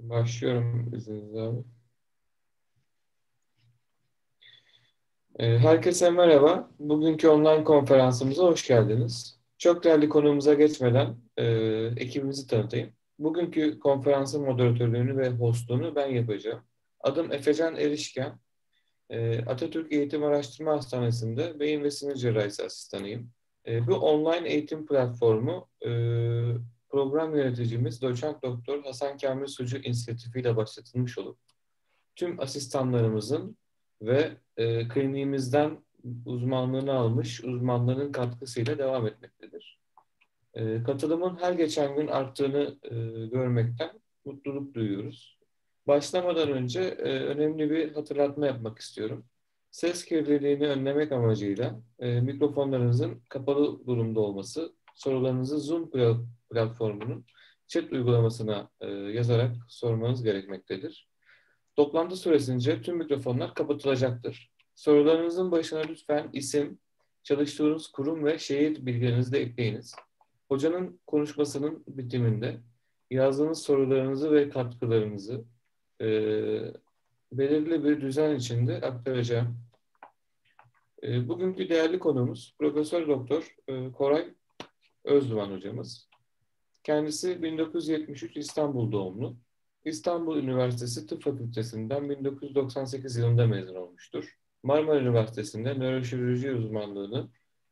Başlıyorum izninizle abi. Ee, herkese merhaba. Bugünkü online konferansımıza hoş geldiniz. Çok değerli konuğumuza geçmeden e, ekibimizi tanıtayım. Bugünkü konferansın moderatörlüğünü ve hostluğunu ben yapacağım. Adım Efecan Erişken. E, Atatürk Eğitim Araştırma Hastanesi'nde beyin ve sinir cerrahisi asistanıyım. E, bu online eğitim platformu e, program yöneticimiz doçent doktor Hasan Kamil Sucu ile başlatılmış olup tüm asistanlarımızın ve e, kliniğimizden uzmanlığını almış uzmanların katkısıyla devam etmektedir. E, katılımın her geçen gün arttığını e, görmekten mutluluk duyuyoruz. Başlamadan önce e, önemli bir hatırlatma yapmak istiyorum ses kirliliğini önlemek amacıyla e, mikrofonlarınızın kapalı durumda olması sorularınızı Zoom platformunun chat uygulamasına e, yazarak sormanız gerekmektedir. Toplantı süresince tüm mikrofonlar kapatılacaktır. Sorularınızın başına lütfen isim, çalıştığınız kurum ve şehir bilgilerinizi de ekleyiniz. Hocanın konuşmasının bitiminde yazdığınız sorularınızı ve katkılarınızı e, belirli bir düzen içinde aktaracağım. Ee, Bugünkü değerli konuğumuz Profesör Doktor e, Koray Özduvan hocamız. Kendisi 1973 İstanbul doğumlu. İstanbul Üniversitesi Tıp Fakültesinden 1998 yılında mezun olmuştur. Marmara Üniversitesi'nde nöroşirurji uzmanlığını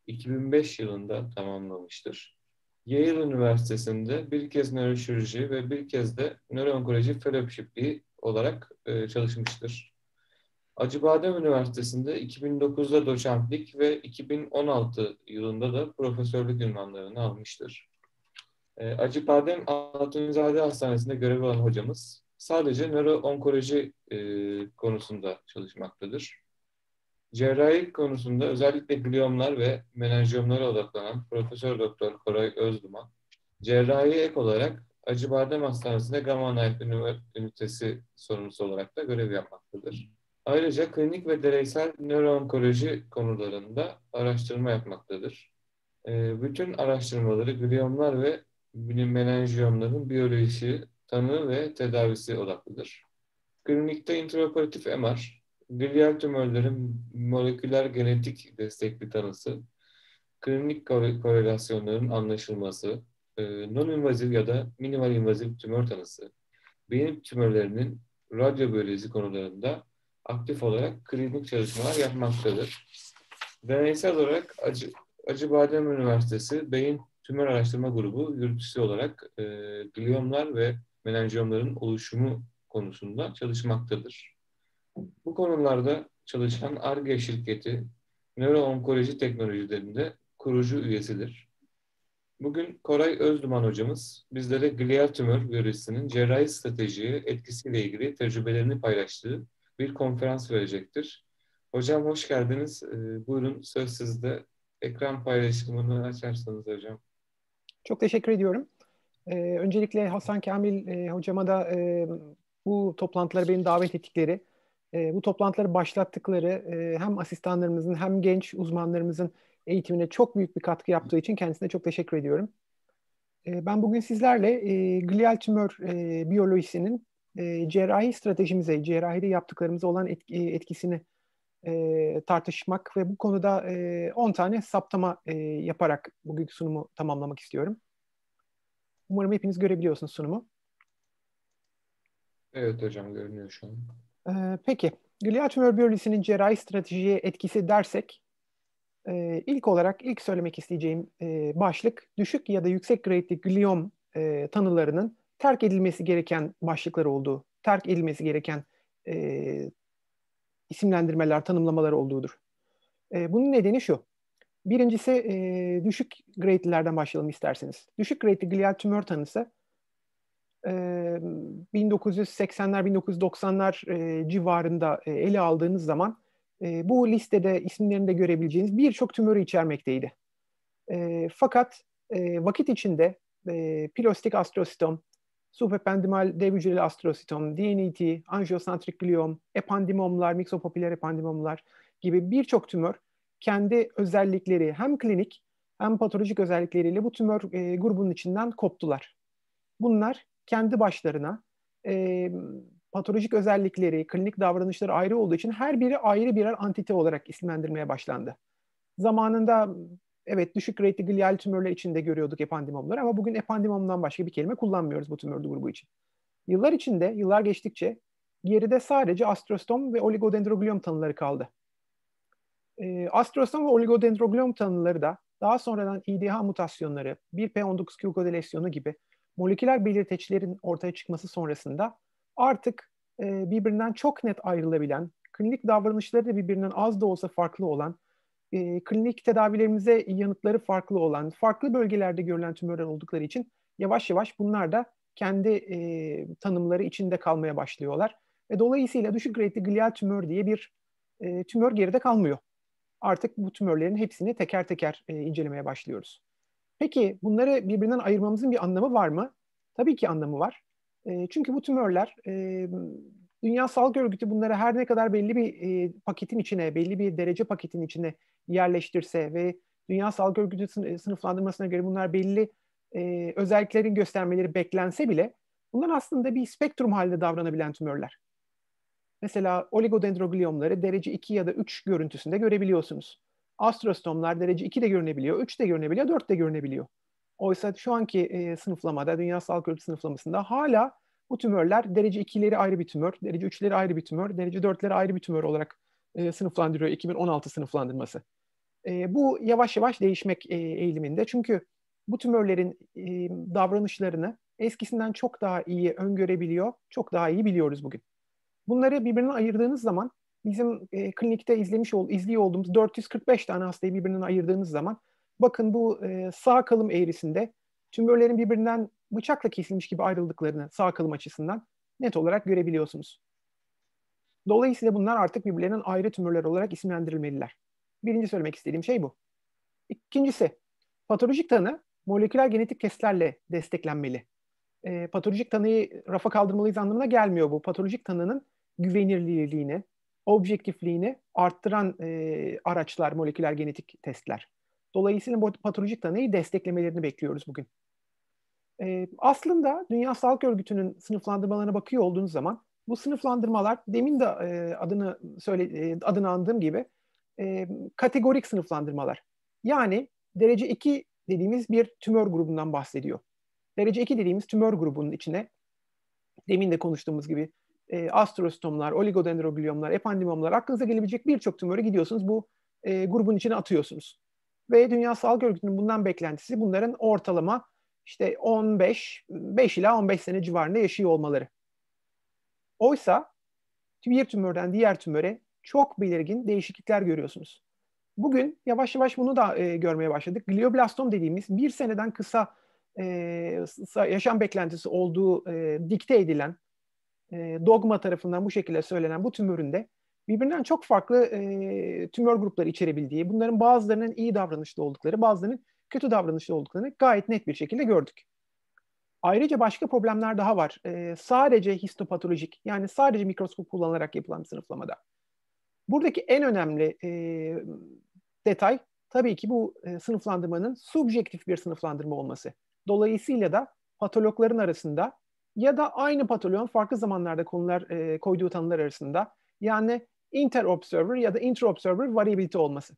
2005 yılında tamamlamıştır. Yale Üniversitesi'nde bir kez nöroşirurji ve bir kez de nöroonkoloji fellowship'i olarak e, çalışmıştır. Acıbadem Üniversitesi'nde 2009'da doçentlik ve 2016 yılında da profesörlük ünvanlarını almıştır. Ee, Acıbadem Altunizade Hastanesi'nde görev alan hocamız sadece nöro-onkoloji e, konusunda çalışmaktadır. Cerrahi konusunda özellikle gliyomlar ve menenjiyomlara odaklanan Profesör Doktor Koray Özduman, cerrahi ek olarak Acıbadem Hastanesi'nde Gamma Knife ünitesi sorumlusu olarak da görev yapmaktadır. Ayrıca klinik ve dereysel nöroonkoloji konularında araştırma yapmaktadır. Ee, bütün araştırmaları gliyomlar ve menenjiyomların biyolojisi, tanı ve tedavisi odaklıdır. Klinikte intraoperatif MR, gliyal tümörlerin moleküler genetik destekli tanısı, klinik korelasyonların anlaşılması, e, non-invazif ya da minimal invaziv tümör tanısı, beyin tümörlerinin radyobiyoloji konularında aktif olarak klinik çalışmalar yapmaktadır. Deneysel olarak Acı, Acıbadem Üniversitesi Beyin Tümör Araştırma Grubu yürütüsü olarak e, gliyomlar ve menenjiyomların oluşumu konusunda çalışmaktadır. Bu konularda çalışan ARGE şirketi nöroonkoloji teknolojilerinde kurucu üyesidir. Bugün Koray Özduman hocamız bizlere glial tümör virüsünün cerrahi strateji etkisiyle ilgili tecrübelerini paylaştığı bir konferans verecektir. Hocam hoş geldiniz. Ee, buyurun söz sizde. Ekran paylaşımını açarsanız hocam. Çok teşekkür ediyorum. Ee, öncelikle Hasan Kamil e, hocama da e, bu toplantılara beni davet ettikleri, e, bu toplantıları başlattıkları hem asistanlarımızın hem genç uzmanlarımızın eğitimine çok büyük bir katkı yaptığı için kendisine çok teşekkür ediyorum. ben bugün sizlerle glial tümör biyolojisinin e, cerrahi stratejimize, cerrahide yaptıklarımıza olan etki, etkisini e, tartışmak ve bu konuda 10 e, tane saptama e, yaparak bugünkü sunumu tamamlamak istiyorum. Umarım hepiniz görebiliyorsunuz sunumu. Evet hocam görünüyor şu an. E, peki, glial tümör biyolojisinin cerrahi stratejiye etkisi dersek, e, ilk olarak ilk söylemek isteyeceğim e, başlık düşük ya da yüksek grade'li gliom e, tanılarının terk edilmesi gereken başlıklar olduğu, terk edilmesi gereken e, isimlendirmeler, tanımlamalar olduğudur. E, bunun nedeni şu. Birincisi e, düşük grade'lilerden başlayalım isterseniz. Düşük grade'li glial tümör tanısı e, 1980'ler, 1990'lar e, civarında e, ele aldığınız zaman e, bu listede isimlerinde görebileceğiniz birçok tümörü içermekteydi. E, fakat e, vakit içinde e, pilostik astrositom, Subependimal dev hücreli astrositom, DNET, anjiyosantrik gliom, epandimomlar, miksopopiler epandimomlar gibi birçok tümör kendi özellikleri hem klinik hem patolojik özellikleriyle bu tümör e, grubunun içinden koptular. Bunlar kendi başlarına e, patolojik özellikleri, klinik davranışları ayrı olduğu için her biri ayrı birer antite olarak isimlendirmeye başlandı. Zamanında evet düşük rate'li glial tümörler içinde görüyorduk epandimomları ama bugün epandimomdan başka bir kelime kullanmıyoruz bu tümör grubu için. Yıllar içinde, yıllar geçtikçe geride sadece astrostom ve oligodendrogliom tanıları kaldı. E, astrostom ve oligodendrogliom tanıları da daha sonradan IDH mutasyonları, 1P19Q kodelesyonu gibi moleküler belirteçlerin ortaya çıkması sonrasında artık e, birbirinden çok net ayrılabilen, klinik davranışları da birbirinden az da olsa farklı olan e, klinik tedavilerimize yanıtları farklı olan, farklı bölgelerde görülen tümörler oldukları için yavaş yavaş bunlar da kendi e, tanımları içinde kalmaya başlıyorlar. Ve dolayısıyla düşük grade'li glial tümör diye bir e, tümör geride kalmıyor. Artık bu tümörlerin hepsini teker teker e, incelemeye başlıyoruz. Peki bunları birbirinden ayırmamızın bir anlamı var mı? Tabii ki anlamı var. E, çünkü bu tümörler, e, Dünya Sağlık Örgütü bunları her ne kadar belli bir e, paketin içine, belli bir derece paketin içine yerleştirse ve Dünya Sağlık Örgütü e, sınıflandırmasına göre bunlar belli e, özelliklerin göstermeleri beklense bile bunlar aslında bir spektrum halinde davranabilen tümörler. Mesela oligodendrogliomları derece 2 ya da 3 görüntüsünde görebiliyorsunuz. Astrostomlar derece 2 de görünebiliyor, 3 de görünebiliyor, 4 de görünebiliyor. Oysa şu anki e, sınıflamada, Dünya Sağlık Örgütü sınıflamasında hala bu tümörler derece 2'leri ayrı bir tümör, derece 3'leri ayrı bir tümör, derece 4'leri ayrı bir tümör olarak e, sınıflandırıyor 2016 sınıflandırması. E, bu yavaş yavaş değişmek e, eğiliminde. Çünkü bu tümörlerin e, davranışlarını eskisinden çok daha iyi öngörebiliyor, çok daha iyi biliyoruz bugün. Bunları birbirinden ayırdığınız zaman bizim e, klinikte izlemiş ol, izliyor olduğumuz 445 tane hastayı birbirinden ayırdığınız zaman bakın bu e, sağ kalım eğrisinde tümörlerin birbirinden bıçakla kesilmiş gibi ayrıldıklarını sağ kalım açısından net olarak görebiliyorsunuz. Dolayısıyla bunlar artık birbirlerinden ayrı tümörler olarak isimlendirilmeliler. Birinci söylemek istediğim şey bu. İkincisi, patolojik tanı moleküler genetik testlerle desteklenmeli. E, patolojik tanıyı rafa kaldırmalıyız anlamına gelmiyor bu. Patolojik tanının güvenirliliğini, objektifliğini arttıran e, araçlar, moleküler genetik testler. Dolayısıyla bu patolojik tanıyı desteklemelerini bekliyoruz bugün. E, aslında Dünya Sağlık Örgütü'nün sınıflandırmalarına bakıyor olduğunuz zaman bu sınıflandırmalar demin de e, adını söyle e, adını andığım gibi e, kategorik sınıflandırmalar. Yani derece 2 dediğimiz bir tümör grubundan bahsediyor. Derece 2 dediğimiz tümör grubunun içine demin de konuştuğumuz gibi e, astrostomlar, oligodendrogliomlar, epandimomlar aklınıza gelebilecek birçok tümörü gidiyorsunuz bu e, grubun içine atıyorsunuz. Ve Dünya Sağlık Örgütü'nün bundan beklentisi bunların ortalama işte 15, 5 ila 15 sene civarında yaşıyor olmaları. Oysa bir tümörden diğer tümöre çok belirgin değişiklikler görüyorsunuz. Bugün yavaş yavaş bunu da e, görmeye başladık. Glioblastom dediğimiz bir seneden kısa e, yaşam beklentisi olduğu e, dikte edilen e, dogma tarafından bu şekilde söylenen bu tümöründe birbirinden çok farklı e, tümör grupları içerebildiği, bunların bazılarının iyi davranışlı oldukları, bazılarının kötü davranışlı olduklarını gayet net bir şekilde gördük. Ayrıca başka problemler daha var. E, sadece histopatolojik yani sadece mikroskop kullanılarak yapılan sınıflamada. Buradaki en önemli e, detay tabii ki bu e, sınıflandırmanın subjektif bir sınıflandırma olması. Dolayısıyla da patologların arasında ya da aynı patoloğun farklı zamanlarda konular e, koyduğu tanılar arasında yani inter-observer ya da inter-observer variability olması.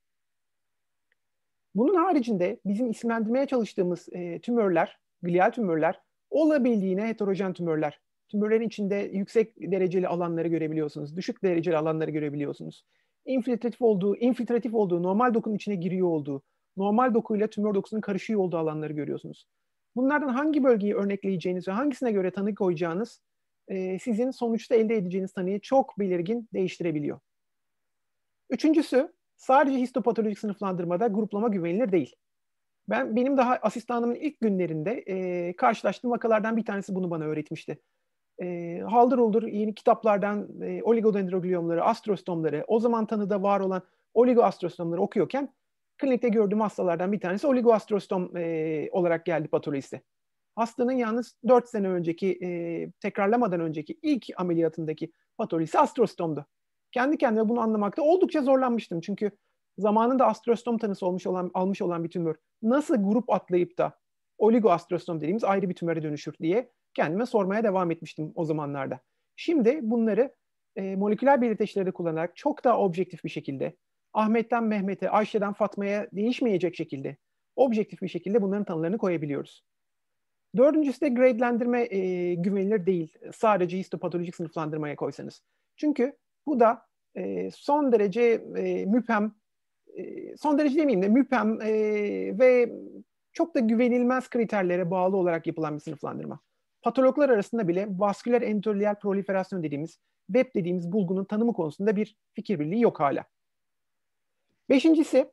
Bunun haricinde bizim isimlendirmeye çalıştığımız e, tümörler, glial tümörler olabildiğine heterojen tümörler. Tümörlerin içinde yüksek dereceli alanları görebiliyorsunuz, düşük dereceli alanları görebiliyorsunuz. İnfiltratif olduğu, infiltratif olduğu, normal dokunun içine giriyor olduğu, normal dokuyla tümör dokusunun karışıyor olduğu alanları görüyorsunuz. Bunlardan hangi bölgeyi örnekleyeceğiniz ve hangisine göre tanı koyacağınız e, sizin sonuçta elde edeceğiniz tanıyı çok belirgin değiştirebiliyor. Üçüncüsü sadece histopatolojik sınıflandırmada gruplama güvenilir değil. Ben benim daha asistanımın ilk günlerinde e, karşılaştığım vakalardan bir tanesi bunu bana öğretmişti. E, haldır uldur yeni kitaplardan e, oligodendrogliomları, astrostomları, o zaman tanıda var olan oligoastrostomları okuyorken klinikte gördüğüm hastalardan bir tanesi oligoastrostom e, olarak geldi patolojisi. Hastanın yalnız 4 sene önceki, e, tekrarlamadan önceki ilk ameliyatındaki patolojisi astrostomdu. Kendi kendime bunu anlamakta oldukça zorlanmıştım. Çünkü zamanında astrostom tanısı olmuş olan, almış olan bir tümör nasıl grup atlayıp da oligoastrostom dediğimiz ayrı bir tümöre dönüşür diye kendime sormaya devam etmiştim o zamanlarda. Şimdi bunları e, moleküler belirteçleri kullanarak çok daha objektif bir şekilde Ahmet'ten Mehmet'e, Ayşe'den Fatma'ya değişmeyecek şekilde objektif bir şekilde bunların tanılarını koyabiliyoruz. Dördüncüsü de gradelendirme e, güvenilir değil. Sadece histopatolojik sınıflandırmaya koysanız. Çünkü bu da e, son derece e, müphem e, son derece demeyeyim de müpem e, ve çok da güvenilmez kriterlere bağlı olarak yapılan bir sınıflandırma. Patologlar arasında bile vasküler endotelial proliferasyon dediğimiz, web dediğimiz bulgunun tanımı konusunda bir fikir birliği yok hala. Beşincisi,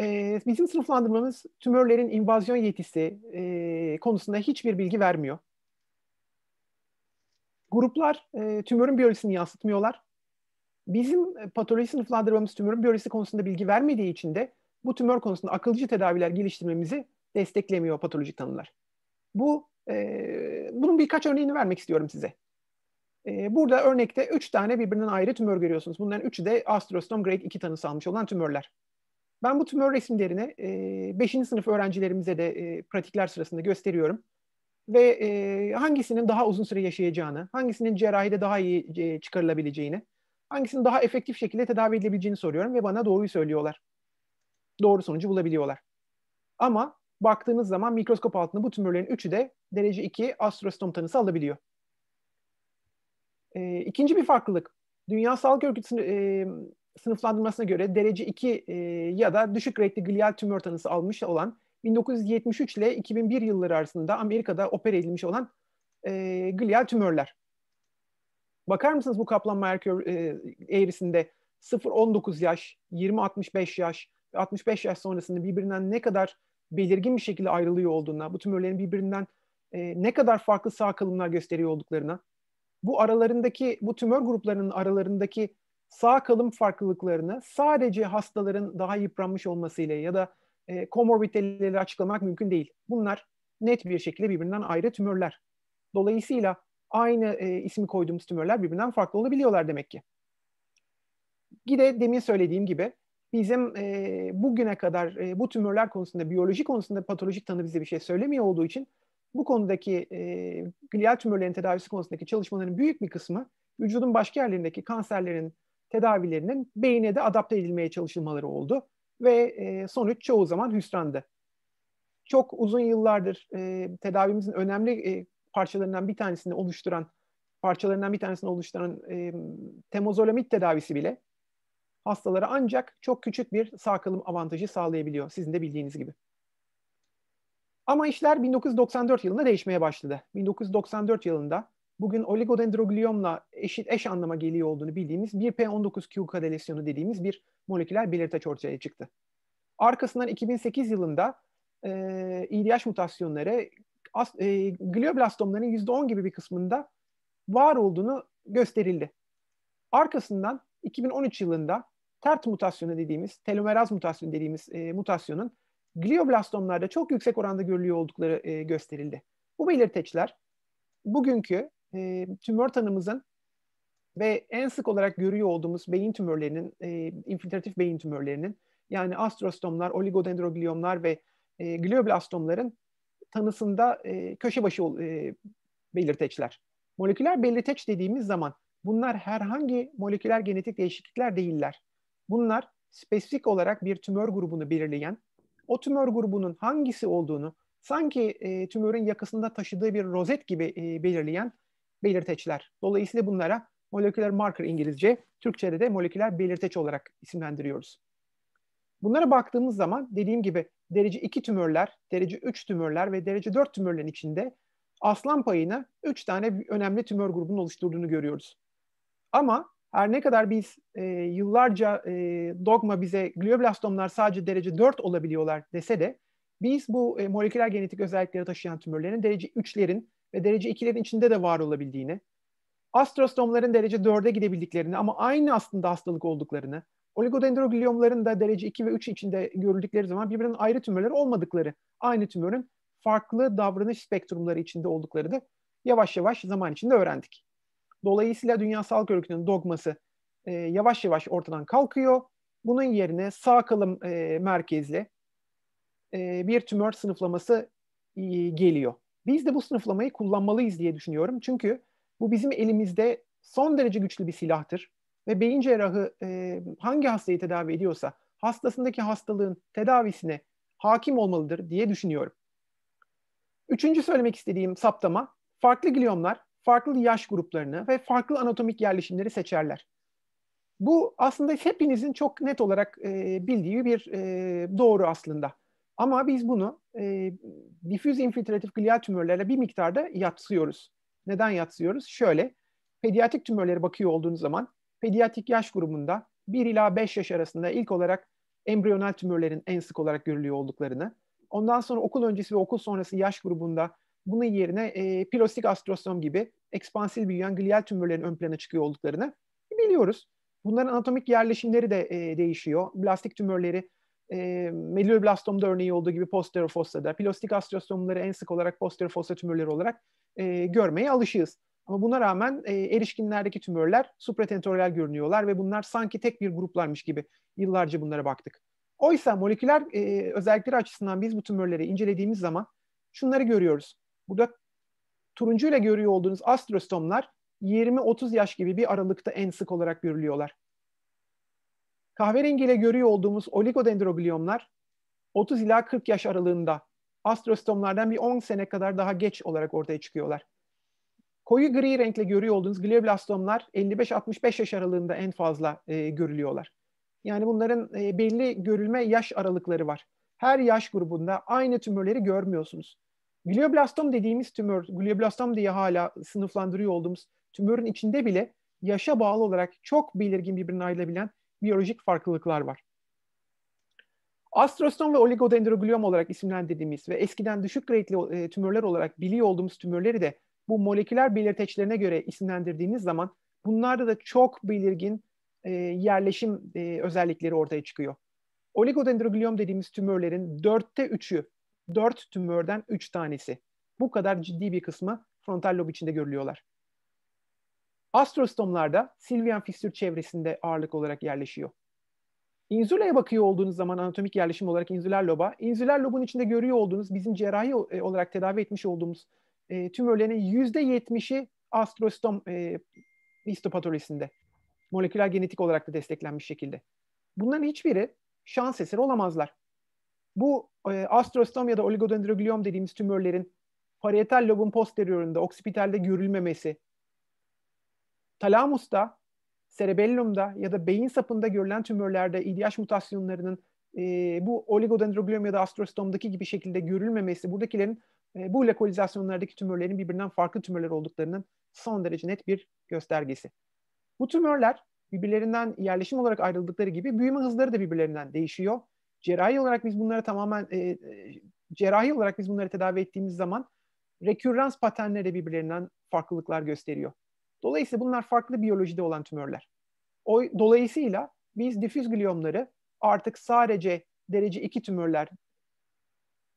e, bizim sınıflandırmamız tümörlerin invazyon yetisi e, konusunda hiçbir bilgi vermiyor. Gruplar e, tümörün biyolojisini yansıtmıyorlar. Bizim e, patoloji sınıflandırmamız tümörün biyolojisi konusunda bilgi vermediği için de bu tümör konusunda akılcı tedaviler geliştirmemizi desteklemiyor patolojik tanılar. Bu e, bunun birkaç örneğini vermek istiyorum size. E, burada örnekte üç tane birbirinden ayrı tümör görüyorsunuz. Bunların üçü de astrostom grade 2 tanısı almış olan tümörler. Ben bu tümör resimlerini 5. E, sınıf öğrencilerimize de e, pratikler sırasında gösteriyorum. Ve e, hangisinin daha uzun süre yaşayacağını, hangisinin cerrahide daha iyi e, çıkarılabileceğini, hangisinin daha efektif şekilde tedavi edilebileceğini soruyorum ve bana doğruyu söylüyorlar. Doğru sonucu bulabiliyorlar. Ama baktığınız zaman mikroskop altında bu tümörlerin üçü de derece 2 astrostom tanısı alabiliyor. E, ikinci bir farklılık. Dünya Sağlık Örgütü e, sınıflandırmasına göre derece 2 e, ya da düşük renkli glial tümör tanısı almış olan 1973 ile 2001 yılları arasında Amerika'da opere edilmiş olan e, glial tümörler. Bakar mısınız bu Kaplan Merkür e, eğrisinde 0-19 yaş, 20-65 yaş ve 65 yaş sonrasında birbirinden ne kadar belirgin bir şekilde ayrılıyor olduğuna, bu tümörlerin birbirinden e, ne kadar farklı sağ kalımlar gösteriyor olduklarına, bu aralarındaki, bu tümör gruplarının aralarındaki sağ kalım farklılıklarını sadece hastaların daha yıpranmış olmasıyla ya da e, komorbiditeleri açıklamak mümkün değil. Bunlar net bir şekilde birbirinden ayrı tümörler. Dolayısıyla aynı e, ismi koyduğumuz tümörler birbirinden farklı olabiliyorlar demek ki. Gide demin söylediğim gibi bizim e, bugüne kadar e, bu tümörler konusunda, biyoloji konusunda patolojik tanı bize bir şey söylemiyor olduğu için bu konudaki e, glial tümörlerin tedavisi konusundaki çalışmaların büyük bir kısmı vücudun başka yerlerindeki kanserlerin tedavilerinin beyine de adapte edilmeye çalışılmaları oldu ve e, sonuç çoğu zaman hüsrandı. Çok uzun yıllardır e, tedavimizin önemli e, parçalarından bir tanesini oluşturan parçalarından bir tanesini oluşturan e, temozolamit tedavisi bile hastalara ancak çok küçük bir sağ kalım avantajı sağlayabiliyor. Sizin de bildiğiniz gibi. Ama işler 1994 yılında değişmeye başladı. 1994 yılında bugün oligodendrogliomla eşit eş anlama geliyor olduğunu bildiğimiz bir p 19 q kadelesyonu dediğimiz bir moleküler belirteç ortaya çıktı. Arkasından 2008 yılında e, EDH mutasyonları as, e, glioblastomların %10 gibi bir kısmında var olduğunu gösterildi. Arkasından 2013 yılında TERT mutasyonu dediğimiz, telomeraz mutasyonu dediğimiz e, mutasyonun glioblastomlarda çok yüksek oranda görülüyor oldukları e, gösterildi. Bu belirteçler bugünkü e, tümör tanımızın ve en sık olarak görüyor olduğumuz beyin tümörlerinin, e, infiltratif beyin tümörlerinin yani astrostomlar, oligodendrogliomlar ve e, glioblastomların tanısında e, köşe başı e, belirteçler. Moleküler belirteç dediğimiz zaman bunlar herhangi moleküler genetik değişiklikler değiller. Bunlar spesifik olarak bir tümör grubunu belirleyen, o tümör grubunun hangisi olduğunu sanki e, tümörün yakasında taşıdığı bir rozet gibi e, belirleyen belirteçler. Dolayısıyla bunlara moleküler marker İngilizce, Türkçe'de de moleküler belirteç olarak isimlendiriyoruz. Bunlara baktığımız zaman dediğim gibi derece 2 tümörler, derece 3 tümörler ve derece 4 tümörlerin içinde aslan payını 3 tane önemli tümör grubunun oluşturduğunu görüyoruz. Ama her ne kadar biz e, yıllarca e, dogma bize glioblastomlar sadece derece 4 olabiliyorlar dese de biz bu e, moleküler genetik özellikleri taşıyan tümörlerin derece 3'lerin ve derece 2'lerin içinde de var olabildiğini, astrostomların derece 4'e gidebildiklerini ama aynı aslında hastalık olduklarını, Oligodendrogliomların da derece 2 ve 3 içinde görüldükleri zaman birbirinden ayrı tümörleri olmadıkları, aynı tümörün farklı davranış spektrumları içinde oldukları da yavaş yavaş zaman içinde öğrendik. Dolayısıyla Dünya Sağlık Örgütü'nün dogması e, yavaş yavaş ortadan kalkıyor. Bunun yerine sağ kalım e, merkezli e, bir tümör sınıflaması e, geliyor. Biz de bu sınıflamayı kullanmalıyız diye düşünüyorum. Çünkü bu bizim elimizde son derece güçlü bir silahtır ve beyin cerrahı e, hangi hastayı tedavi ediyorsa hastasındaki hastalığın tedavisine hakim olmalıdır diye düşünüyorum. Üçüncü söylemek istediğim saptama, farklı gliyomlar farklı yaş gruplarını ve farklı anatomik yerleşimleri seçerler. Bu aslında hepinizin çok net olarak e, bildiği bir e, doğru aslında. Ama biz bunu e, difüz infiltratif gliyal tümörlerle bir miktarda yatsıyoruz. Neden yatsıyoruz? Şöyle, pediatrik tümörlere bakıyor olduğunuz zaman pediatrik yaş grubunda 1 ila 5 yaş arasında ilk olarak embriyonel tümörlerin en sık olarak görülüyor olduklarını, ondan sonra okul öncesi ve okul sonrası yaş grubunda bunun yerine e, pilostik astrosom gibi ekspansil büyüyen glial tümörlerin ön plana çıkıyor olduklarını biliyoruz. Bunların anatomik yerleşimleri de e, değişiyor. Plastik tümörleri e, meloblastomda örneği olduğu gibi posterofostada, pilostik astrosomları en sık olarak posterofostat tümörleri olarak e, görmeye alışığız. Ama buna rağmen e, erişkinlerdeki tümörler supratenitoral görünüyorlar ve bunlar sanki tek bir gruplarmış gibi yıllarca bunlara baktık. Oysa moleküler e, özellikleri açısından biz bu tümörleri incelediğimiz zaman şunları görüyoruz. Burada turuncuyla görüyor olduğunuz astrostomlar 20-30 yaş gibi bir aralıkta en sık olarak görülüyorlar. Kahverengiyle görüyor olduğumuz oligodendrogliyomlar 30 ila 40 yaş aralığında astrostomlardan bir 10 sene kadar daha geç olarak ortaya çıkıyorlar. Koyu gri renkle görüyor olduğunuz glioblastomlar 55-65 yaş aralığında en fazla e, görülüyorlar. Yani bunların e, belli görülme yaş aralıkları var. Her yaş grubunda aynı tümörleri görmüyorsunuz. Glioblastom dediğimiz tümör, glioblastom diye hala sınıflandırıyor olduğumuz tümörün içinde bile yaşa bağlı olarak çok belirgin birbirine ayrılabilen biyolojik farklılıklar var. Astrostom ve oligodendrogliom olarak isimlendirdiğimiz ve eskiden düşük grade'li e, tümörler olarak biliyor olduğumuz tümörleri de bu moleküler belirteçlerine göre isimlendirdiğiniz zaman bunlarda da çok belirgin e, yerleşim e, özellikleri ortaya çıkıyor. Oligodendrogliom dediğimiz tümörlerin dörtte üçü, dört tümörden üç tanesi. Bu kadar ciddi bir kısmı frontal lob içinde görülüyorlar. Astrostomlarda Silvian fistür çevresinde ağırlık olarak yerleşiyor. İnzula'ya bakıyor olduğunuz zaman anatomik yerleşim olarak inzüler loba, inzüler lobun içinde görüyor olduğunuz bizim cerrahi e, olarak tedavi etmiş olduğumuz e, yüzde yetmişi astrostom e, histopatolojisinde. Moleküler genetik olarak da desteklenmiş şekilde. Bunların hiçbiri şans eseri olamazlar. Bu e, astrostom ya da oligodendrogliom dediğimiz tümörlerin parietal lobun posteriöründe, oksipitalde görülmemesi, talamusta, cerebellumda ya da beyin sapında görülen tümörlerde İDH mutasyonlarının e, bu oligodendrogliom ya da astrostomdaki gibi şekilde görülmemesi, buradakilerin ee, bu lokalizasyonlardaki tümörlerin birbirinden farklı tümörler olduklarının son derece net bir göstergesi. Bu tümörler birbirlerinden yerleşim olarak ayrıldıkları gibi büyüme hızları da birbirlerinden değişiyor. Cerrahi olarak biz bunları tamamen e, e cerrahi olarak biz bunları tedavi ettiğimiz zaman rekürrans paternleri de birbirlerinden farklılıklar gösteriyor. Dolayısıyla bunlar farklı biyolojide olan tümörler. O, dolayısıyla biz difüz gliyomları artık sadece derece 2 tümörler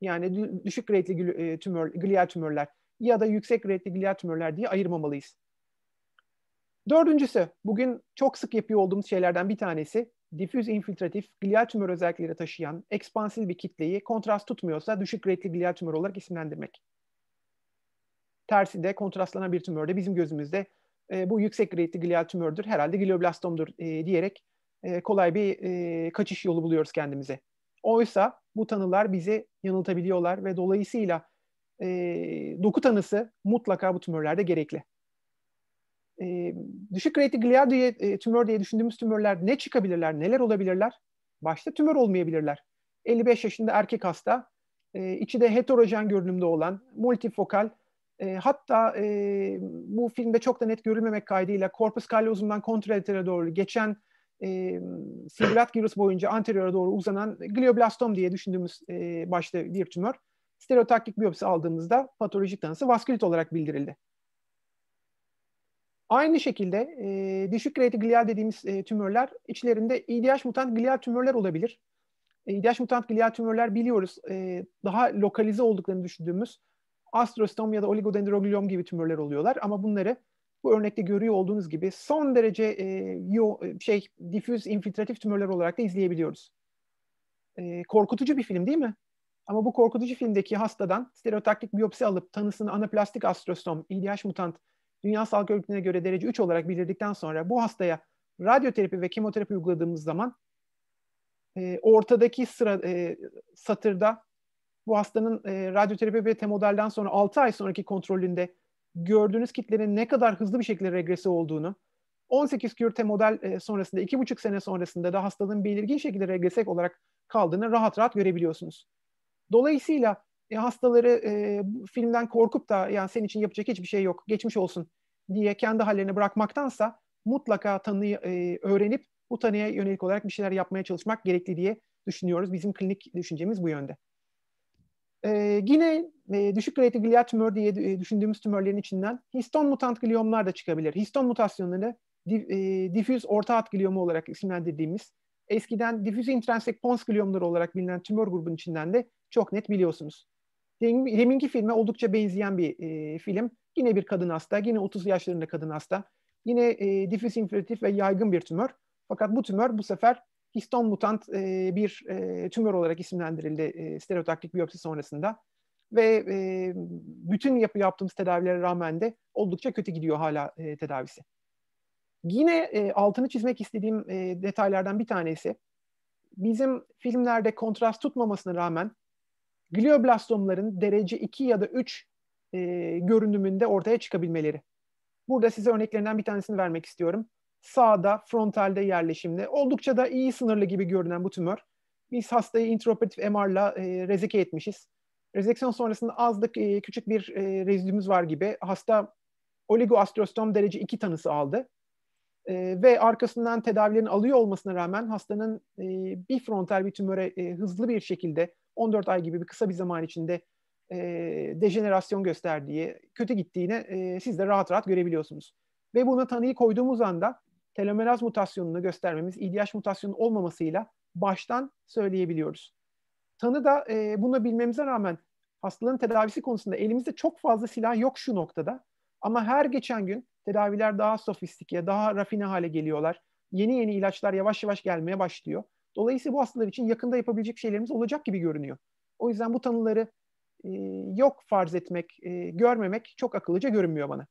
yani düşük rate'li e, tümör, glial tümörler ya da yüksek rate'li glial tümörler diye ayırmamalıyız. Dördüncüsü, bugün çok sık yapıyor olduğumuz şeylerden bir tanesi, difüz infiltratif glial tümör özellikleri taşıyan ekspansif bir kitleyi kontrast tutmuyorsa düşük rate'li glial tümör olarak isimlendirmek. Tersi de kontrastlanan bir tümörde bizim gözümüzde e, bu yüksek rate'li glial tümördür, herhalde glioblastomdur e, diyerek e, kolay bir e, kaçış yolu buluyoruz kendimize. Oysa bu tanılar bizi yanıltabiliyorlar ve dolayısıyla e, doku tanısı mutlaka bu tümörlerde gerekli. E, düşük rate glia diye, e, tümör diye düşündüğümüz tümörler ne çıkabilirler, neler olabilirler? Başta tümör olmayabilirler. 55 yaşında erkek hasta, e, içi de heterojen görünümde olan, multifokal, e, hatta e, bu filmde çok da net görülmemek kaydıyla korpus callosum'dan kontralaterale doğru geçen e, singülat gyrus boyunca anteriora doğru uzanan glioblastom diye düşündüğümüz e, başta bir tümör stereotaktik biyopsi aldığımızda patolojik tanısı vaskülit olarak bildirildi. Aynı şekilde e, düşük grade glial dediğimiz e, tümörler içlerinde EDH mutant glial tümörler olabilir. EDH mutant glial tümörler biliyoruz e, daha lokalize olduklarını düşündüğümüz astrostom ya da oligodendrogliom gibi tümörler oluyorlar ama bunları bu örnekte görüyor olduğunuz gibi son derece e, yo, e, şey difüz infiltratif tümörler olarak da izleyebiliyoruz. E, korkutucu bir film değil mi? Ama bu korkutucu filmdeki hastadan stereotaktik biyopsi alıp tanısını anaplastik astrosom, İDH mutant, Dünya Sağlık Örgütü'ne göre derece 3 olarak bildirdikten sonra bu hastaya radyoterapi ve kemoterapi uyguladığımız zaman e, ortadaki sıra e, satırda bu hastanın e, radyoterapi ve temodalden sonra 6 ay sonraki kontrolünde gördüğünüz kitlerin ne kadar hızlı bir şekilde regresi olduğunu, 18 kürte model e, sonrasında 2,5 sene sonrasında da hastalığın belirgin şekilde regresek olarak kaldığını rahat rahat görebiliyorsunuz. Dolayısıyla e, hastaları e, filmden korkup da yani senin için yapacak hiçbir şey yok, geçmiş olsun diye kendi hallerine bırakmaktansa mutlaka tanıyı e, öğrenip bu tanıya yönelik olarak bir şeyler yapmaya çalışmak gerekli diye düşünüyoruz. Bizim klinik düşüncemiz bu yönde. Ee, yine e, düşük grade glial tümör diye e, düşündüğümüz tümörlerin içinden histon mutant gliyomlar da çıkabilir. Histon mutasyonları dif, e, difüz orta hat gliyomu olarak isimlendirdiğimiz eskiden difüz intrinsik pons gliyomları olarak bilinen tümör grubunun içinden de çok net biliyorsunuz. Deminki filme oldukça benzeyen bir e, film. Yine bir kadın hasta, yine 30 yaşlarında kadın hasta. Yine e, difüz infiltratif ve yaygın bir tümör. Fakat bu tümör bu sefer Histon mutant e, bir e, tümör olarak isimlendirildi e, stereotaktik biyopsi sonrasında. Ve e, bütün yapı yaptığımız tedavilere rağmen de oldukça kötü gidiyor hala e, tedavisi. Yine e, altını çizmek istediğim e, detaylardan bir tanesi, bizim filmlerde kontrast tutmamasına rağmen glioblastomların derece 2 ya da 3 e, görünümünde ortaya çıkabilmeleri. Burada size örneklerinden bir tanesini vermek istiyorum sağda frontalde yerleşimde Oldukça da iyi sınırlı gibi görünen bu tümör. Biz hastayı intraoperatif MR'la e, rezeke etmişiz. Rezeksiyon sonrasında azlık e, küçük bir e, rezidümüz var gibi. Hasta oligoastrostom derece 2 tanısı aldı. E, ve arkasından tedavilerini alıyor olmasına rağmen hastanın e, bir frontal bir tümöre e, hızlı bir şekilde 14 ay gibi bir kısa bir zaman içinde e, dejenerasyon gösterdiği, kötü gittiğini e, siz de rahat rahat görebiliyorsunuz. Ve buna tanıyı koyduğumuz anda telomeraz mutasyonunu göstermemiz, EDH mutasyonu olmamasıyla baştan söyleyebiliyoruz. Tanı da e, bunu bilmemize rağmen hastalığın tedavisi konusunda elimizde çok fazla silah yok şu noktada. Ama her geçen gün tedaviler daha sofistike, daha rafine hale geliyorlar. Yeni yeni ilaçlar yavaş yavaş gelmeye başlıyor. Dolayısıyla bu hastalar için yakında yapabilecek şeylerimiz olacak gibi görünüyor. O yüzden bu tanıları e, yok farz etmek, e, görmemek çok akıllıca görünmüyor bana.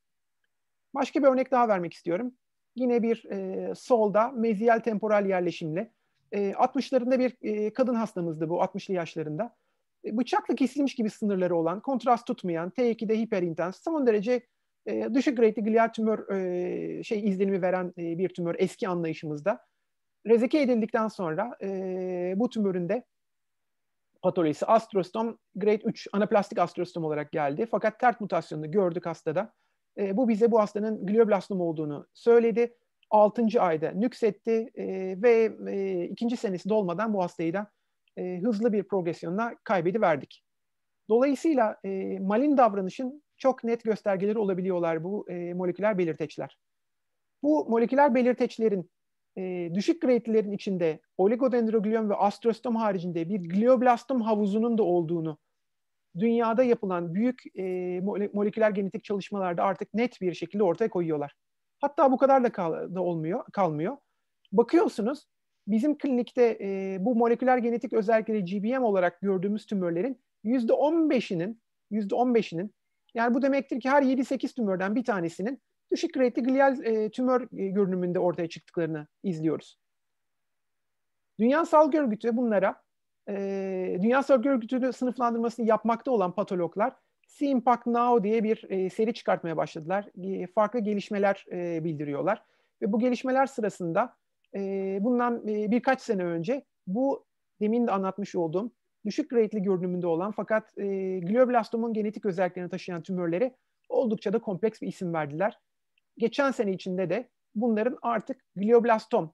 Başka bir örnek daha vermek istiyorum. Yine bir e, solda meziyel temporal yerleşimle. E, 60'larında bir e, kadın hastamızdı bu 60'lı yaşlarında. E, bıçakla kesilmiş gibi sınırları olan, kontrast tutmayan, T2'de hiperintens, son derece e, düşük grade glial tümör e, şey izlenimi veren e, bir tümör eski anlayışımızda. rezeki edildikten sonra e, bu tümöründe patolojisi astrostom grade 3 anaplastik astrostom olarak geldi. Fakat tert mutasyonunu gördük hastada. E, bu bize bu hastanın glioblastom olduğunu söyledi. Altıncı ayda nüksetti e, ve e, ikinci senesi dolmadan bu hastayı da e, hızlı bir progresyonla kaybediverdik. Dolayısıyla e, malin davranışın çok net göstergeleri olabiliyorlar bu e, moleküler belirteçler. Bu moleküler belirteçlerin e, düşük grade'lilerin içinde oligodendrogliom ve astrostom haricinde bir glioblastom havuzunun da olduğunu dünyada yapılan büyük e, moleküler genetik çalışmalarda artık net bir şekilde ortaya koyuyorlar. Hatta bu kadar da, kal, da olmuyor, kalmıyor. Bakıyorsunuz bizim klinikte e, bu moleküler genetik özellikleri GBM olarak gördüğümüz tümörlerin %15'inin %15'inin yani bu demektir ki her 7-8 tümörden bir tanesinin düşük rate'li glial e, tümör e, görünümünde ortaya çıktıklarını izliyoruz. Dünya Sağlık Örgütü bunlara e, Dünya Sağlık Örgütü'nün sınıflandırmasını yapmakta olan patologlar C-Impact Now diye bir e, seri çıkartmaya başladılar. E, farklı gelişmeler e, bildiriyorlar. Ve bu gelişmeler sırasında e, bundan e, birkaç sene önce bu demin de anlatmış olduğum düşük grade'li görünümünde olan fakat e, glioblastomun genetik özelliklerini taşıyan tümörleri oldukça da kompleks bir isim verdiler. Geçen sene içinde de bunların artık glioblastom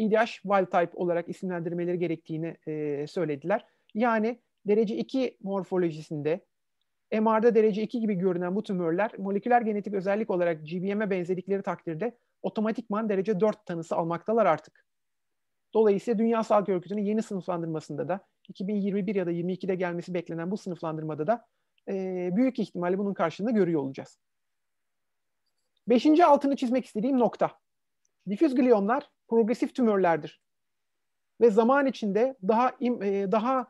EDH wild type olarak isimlendirmeleri gerektiğini e, söylediler. Yani derece 2 morfolojisinde MR'da derece 2 gibi görünen bu tümörler moleküler genetik özellik olarak GBM'e benzedikleri takdirde otomatikman derece 4 tanısı almaktalar artık. Dolayısıyla Dünya Sağlık Örgütü'nün yeni sınıflandırmasında da 2021 ya da 22'de gelmesi beklenen bu sınıflandırmada da e, büyük ihtimalle bunun karşılığını görüyor olacağız. Beşinci altını çizmek istediğim nokta. Difüz gliyomlar progresif tümörlerdir. Ve zaman içinde daha e, daha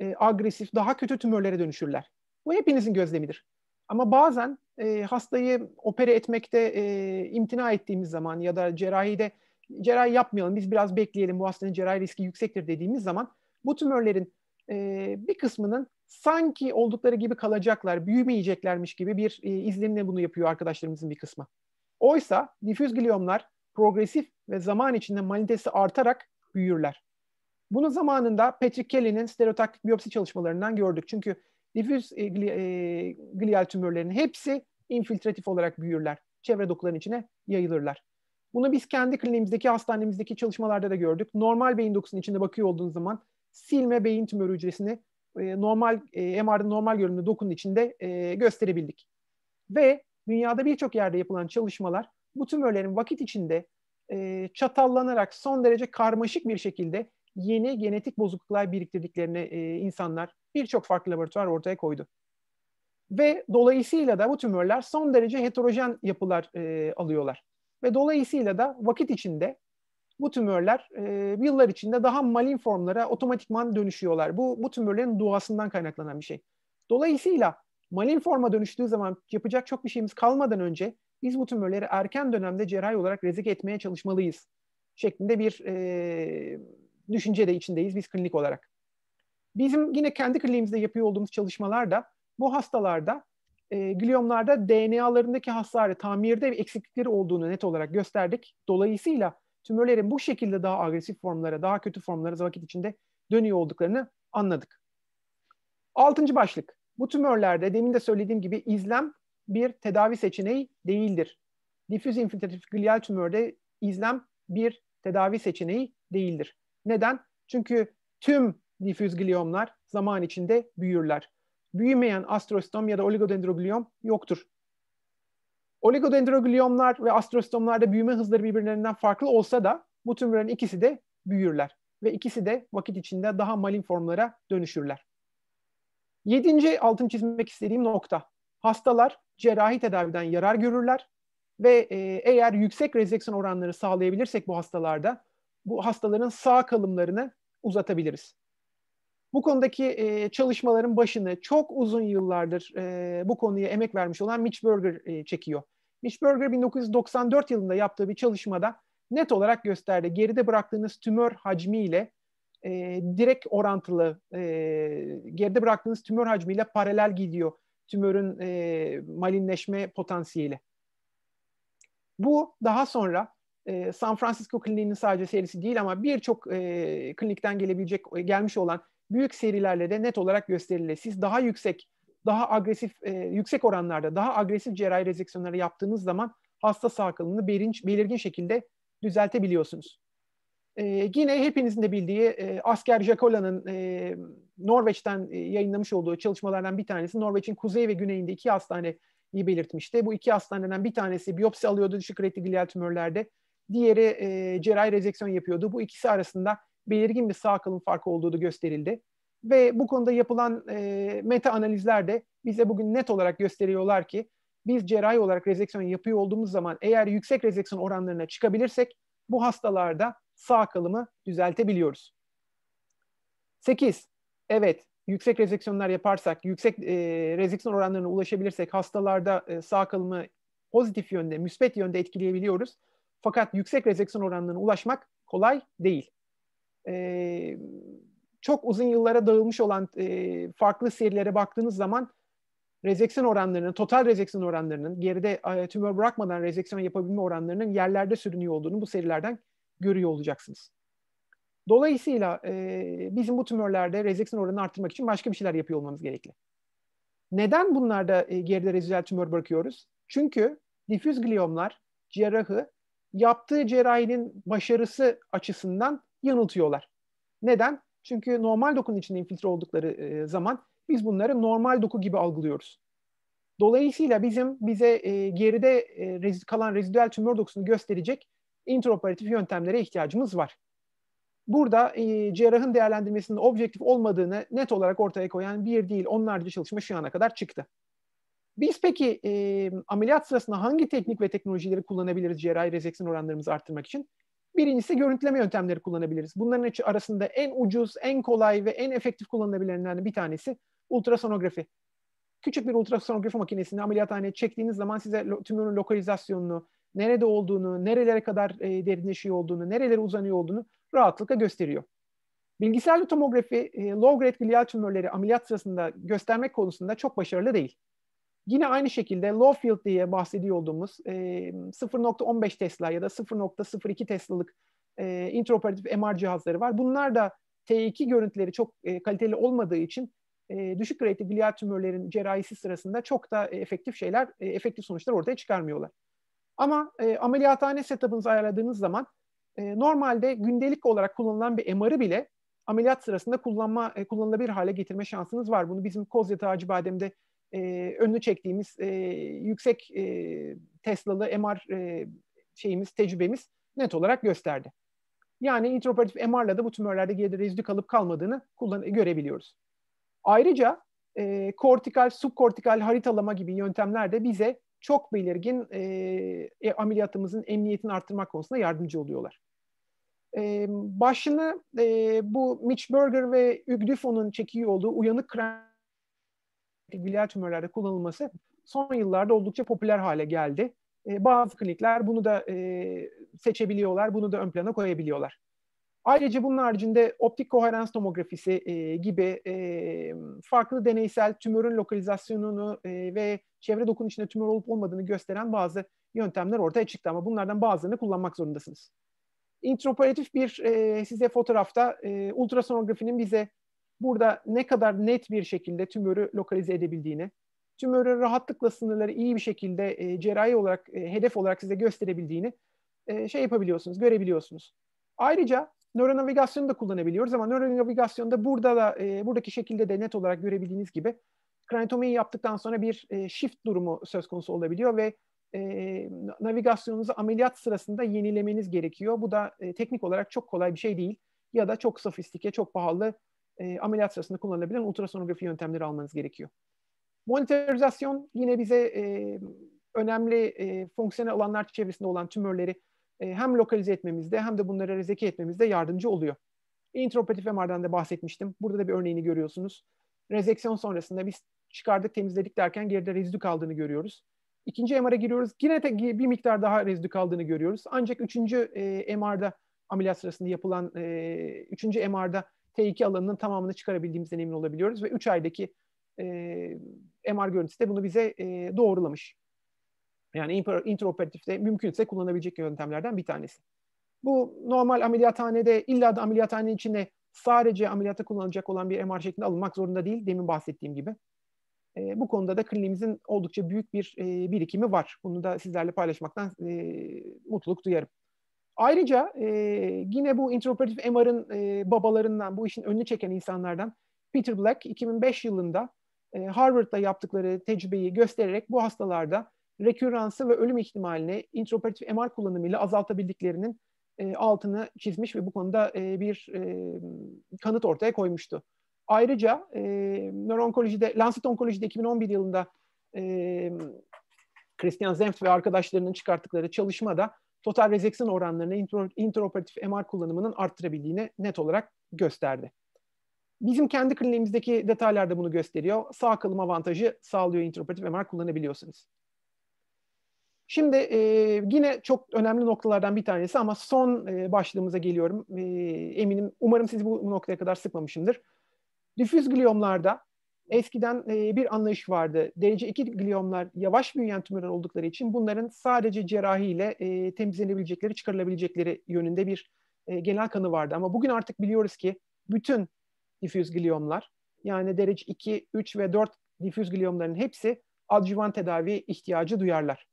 e, agresif, daha kötü tümörlere dönüşürler. Bu hepinizin gözlemidir. Ama bazen e, hastayı opere etmekte e, imtina ettiğimiz zaman ya da cerrahide cerrahi yapmayalım, biz biraz bekleyelim, bu hastanın cerrahi riski yüksektir dediğimiz zaman bu tümörlerin e, bir kısmının sanki oldukları gibi kalacaklar, büyümeyeceklermiş gibi bir e, izlenimle bunu yapıyor arkadaşlarımızın bir kısmı. Oysa difüz gliyomlar progresif ve zaman içinde malignitesi artarak büyürler. Bunu zamanında Patrick Kelly'nin stereotaktik biyopsi çalışmalarından gördük. Çünkü difüz e, gli, e, glial tümörlerinin hepsi infiltratif olarak büyürler. Çevre dokuların içine yayılırlar. Bunu biz kendi kliniğimizdeki, hastanemizdeki çalışmalarda da gördük. Normal beyin dokusunun içinde bakıyor olduğunuz zaman silme beyin tümörü hücresini e, normal e, MR'da normal görünümlü dokunun içinde e, gösterebildik. Ve dünyada birçok yerde yapılan çalışmalar bu tümörlerin vakit içinde e, çatallanarak son derece karmaşık bir şekilde yeni genetik bozukluklar biriktirdiklerini e, insanlar birçok farklı laboratuvar ortaya koydu. Ve dolayısıyla da bu tümörler son derece heterojen yapılar e, alıyorlar. Ve dolayısıyla da vakit içinde bu tümörler e, yıllar içinde daha malin formlara otomatikman dönüşüyorlar. Bu, bu tümörlerin doğasından kaynaklanan bir şey. Dolayısıyla malin forma dönüştüğü zaman yapacak çok bir şeyimiz kalmadan önce biz bu tümörleri erken dönemde cerrahi olarak rezik etmeye çalışmalıyız şeklinde bir e, düşünce de içindeyiz biz klinik olarak. Bizim yine kendi kliniğimizde yapıyor olduğumuz çalışmalarda bu hastalarda e, gliyomlarda DNA'larındaki hasarı, tamirde eksiklikleri olduğunu net olarak gösterdik. Dolayısıyla tümörlerin bu şekilde daha agresif formlara, daha kötü formlara vakit içinde dönüyor olduklarını anladık. Altıncı başlık. Bu tümörlerde demin de söylediğim gibi izlem bir tedavi seçeneği değildir. Difüz infiltratif glial tümörde izlem bir tedavi seçeneği değildir. Neden? Çünkü tüm difüz gliyomlar zaman içinde büyürler. Büyümeyen astrostom ya da oligodendrogliyom yoktur. Oligodendrogliyomlar ve astrostomlarda büyüme hızları birbirlerinden farklı olsa da bu tümörlerin ikisi de büyürler ve ikisi de vakit içinde daha malin formlara dönüşürler. Yedinci altın çizmek istediğim nokta hastalar cerrahi tedaviden yarar görürler ve e, eğer yüksek rezeksiyon oranları sağlayabilirsek bu hastalarda bu hastaların sağ kalımlarını uzatabiliriz. Bu konudaki e, çalışmaların başını çok uzun yıllardır e, bu konuya emek vermiş olan Mitch Berger e, çekiyor. Mitch Berger 1994 yılında yaptığı bir çalışmada net olarak gösterdi. Geride bıraktığınız tümör hacmiyle e, direkt orantılı, e, geride bıraktığınız tümör hacmiyle paralel gidiyor tümörün e, malinleşme potansiyeli. Bu daha sonra e, San Francisco kliniğinin sadece serisi değil ama birçok e, klinikten gelebilecek e, gelmiş olan büyük serilerle de net olarak gösterilir. Siz daha yüksek, daha agresif, e, yüksek oranlarda daha agresif cerrahi rezeksiyonları yaptığınız zaman hasta sağ kalınını belirgin şekilde düzeltebiliyorsunuz. E, yine hepinizin de bildiği e, Asker Jacola'nın e, Norveç'ten e, yayınlamış olduğu çalışmalardan bir tanesi Norveç'in kuzey ve güneyinde iki hastaneyi belirtmişti. Bu iki hastaneden bir tanesi biyopsi alıyordu düşük retiküler tümörlerde. Diğeri e, cerrahi rezeksiyon yapıyordu. Bu ikisi arasında belirgin bir sağ kalın farkı olduğu gösterildi. Ve bu konuda yapılan e, meta analizler de bize bugün net olarak gösteriyorlar ki biz cerrahi olarak rezeksiyon yapıyor olduğumuz zaman eğer yüksek rezeksiyon oranlarına çıkabilirsek bu hastalarda sağ kalımı düzeltebiliyoruz. 8 evet yüksek rezeksiyonlar yaparsak, yüksek e, rezeksiyon oranlarına ulaşabilirsek hastalarda e, sağ kalımı pozitif yönde, müspet yönde etkileyebiliyoruz. Fakat yüksek rezeksiyon oranlarına ulaşmak kolay değil. E, çok uzun yıllara dağılmış olan e, farklı serilere baktığınız zaman rezeksiyon oranlarının, total rezeksiyon oranlarının, geride e, tümör bırakmadan rezeksiyon yapabilme oranlarının yerlerde sürünüyor olduğunu bu serilerden görüyor olacaksınız. Dolayısıyla e, bizim bu tümörlerde rezeksin oranını arttırmak için başka bir şeyler yapıyor olmamız gerekli. Neden bunlarda e, geride rezidüel tümör bırakıyoruz? Çünkü difüz gliyomlar cerrahı yaptığı cerrahinin başarısı açısından yanıltıyorlar. Neden? Çünkü normal dokunun içinde infiltre oldukları e, zaman biz bunları normal doku gibi algılıyoruz. Dolayısıyla bizim bize e, geride e, rezi, kalan rezidüel tümör dokusunu gösterecek intraoperatif yöntemlere ihtiyacımız var burada e, cerrahın değerlendirmesinin objektif olmadığını net olarak ortaya koyan bir değil onlarca çalışma şu ana kadar çıktı. Biz peki e, ameliyat sırasında hangi teknik ve teknolojileri kullanabiliriz cerrahi rezeksiyon oranlarımızı arttırmak için? Birincisi görüntüleme yöntemleri kullanabiliriz. Bunların arasında en ucuz, en kolay ve en efektif kullanılabilenlerden bir tanesi ultrasonografi. Küçük bir ultrasonografi makinesini ameliyathaneye çektiğiniz zaman size tümörün lokalizasyonunu, nerede olduğunu, nerelere kadar e, derinleşiyor olduğunu, nerelere uzanıyor olduğunu rahatlıkla gösteriyor. Bilgisayarlı tomografi e, low grade glial tümörleri ameliyat sırasında göstermek konusunda çok başarılı değil. Yine aynı şekilde low field diye bahsediyor olduğumuz e, 0.15 Tesla ya da 0.02 Tesla'lık e, intraoperatif MR cihazları var. Bunlar da T2 görüntüleri çok e, kaliteli olmadığı için e, düşük grade glial tümörlerin cerrahisi sırasında çok da e, efektif şeyler, e, efektif sonuçlar ortaya çıkarmıyorlar. Ama e, ameliyathane setup'ınızı ayarladığınız zaman e, normalde gündelik olarak kullanılan bir MR'ı bile ameliyat sırasında kullanma e, kullanılabilir hale getirme şansınız var. Bunu bizim Kozyatı Hacı Badem'de e, önünü çektiğimiz e, yüksek e, Tesla'lı MR e, şeyimiz, tecrübemiz net olarak gösterdi. Yani intraoperatif MR'la da bu tümörlerde geride rezidü kalıp kalmadığını kullan görebiliyoruz. Ayrıca e, kortikal, subkortikal haritalama gibi yöntemler de bize çok belirgin e, ameliyatımızın emniyetini arttırmak konusunda yardımcı oluyorlar. E, başını e, bu Mitch Berger ve Ügdüfon'un çekiyor olduğu uyanık kraniotik bilyer tümörlerde kullanılması son yıllarda oldukça popüler hale geldi. E, bazı klinikler bunu da e, seçebiliyorlar, bunu da ön plana koyabiliyorlar. Ayrıca bunun haricinde optik koherans tomografisi e, gibi e, farklı deneysel tümörün lokalizasyonunu e, ve çevre dokunun içinde tümör olup olmadığını gösteren bazı yöntemler ortaya çıktı ama bunlardan bazılarını kullanmak zorundasınız. İntraoperatif bir e, size fotoğrafta e, ultrasonografinin bize burada ne kadar net bir şekilde tümörü lokalize edebildiğini, tümörü rahatlıkla sınırları iyi bir şekilde e, cerrahi olarak, e, hedef olarak size gösterebildiğini e, şey yapabiliyorsunuz, görebiliyorsunuz. Ayrıca Nöro navigasyonu da kullanabiliyoruz ama nöro navigasyonda burada da e, buradaki şekilde de net olarak görebildiğiniz gibi kraniotomiyi yaptıktan sonra bir e, shift durumu söz konusu olabiliyor ve e, navigasyonunuzu ameliyat sırasında yenilemeniz gerekiyor. Bu da e, teknik olarak çok kolay bir şey değil ya da çok sofistike, çok pahalı e, ameliyat sırasında kullanılabilen ultrasonografi yöntemleri almanız gerekiyor. Monitorizasyon yine bize e, önemli e, fonksiyonel alanlar çevresinde olan tümörleri e, hem lokalize etmemizde hem de bunları rezeki etmemizde yardımcı oluyor. İnteroperatif MR'dan da bahsetmiştim. Burada da bir örneğini görüyorsunuz. Rezeksiyon sonrasında biz çıkardık temizledik derken geride rezidü kaldığını görüyoruz. İkinci MR'a giriyoruz. Yine te, bir miktar daha rezidü kaldığını görüyoruz. Ancak üçüncü e, MR'da ameliyat sırasında yapılan e, üçüncü MR'da T2 alanının tamamını çıkarabildiğimizden emin olabiliyoruz ve üç aydaki e, MR görüntüsü de bunu bize e, doğrulamış. Yani interoperatifte mümkünse kullanabilecek yöntemlerden bir tanesi. Bu normal ameliyathanede illa da ameliyathanenin içinde sadece ameliyata kullanılacak olan bir MR şeklinde alınmak zorunda değil. Demin bahsettiğim gibi. E, bu konuda da kliniğimizin oldukça büyük bir e, birikimi var. Bunu da sizlerle paylaşmaktan e, mutluluk duyarım. Ayrıca e, yine bu interoperatif MR'ın e, babalarından, bu işin önünü çeken insanlardan Peter Black 2005 yılında e, Harvard'da yaptıkları tecrübeyi göstererek bu hastalarda reküransı ve ölüm ihtimalini intraoperatif MR kullanımıyla azaltabildiklerinin e, altını çizmiş ve bu konuda e, bir e, kanıt ortaya koymuştu. Ayrıca e, nöroonkolojide, Lancet Onkoloji'de 2011 yılında e, Christian Zenft ve arkadaşlarının çıkarttıkları çalışmada total rezeksiyon oranlarını intro, interoperatif MR kullanımının arttırabildiğini net olarak gösterdi. Bizim kendi kliniğimizdeki detaylar da bunu gösteriyor. Sağ kalım avantajı sağlıyor intraoperatif MR kullanabiliyorsunuz. Şimdi e, yine çok önemli noktalardan bir tanesi ama son e, başlığımıza geliyorum. E, eminim, umarım sizi bu, bu noktaya kadar sıkmamışımdır. Difüz gliyomlarda eskiden e, bir anlayış vardı. Derece 2 gliyomlar yavaş büyüyen tümörler oldukları için bunların sadece cerrahiyle e, temizlenebilecekleri, çıkarılabilecekleri yönünde bir e, genel kanı vardı. Ama bugün artık biliyoruz ki bütün difüz gliyomlar yani derece 2, 3 ve 4 difüz gliyomların hepsi adjuvan tedavi ihtiyacı duyarlar.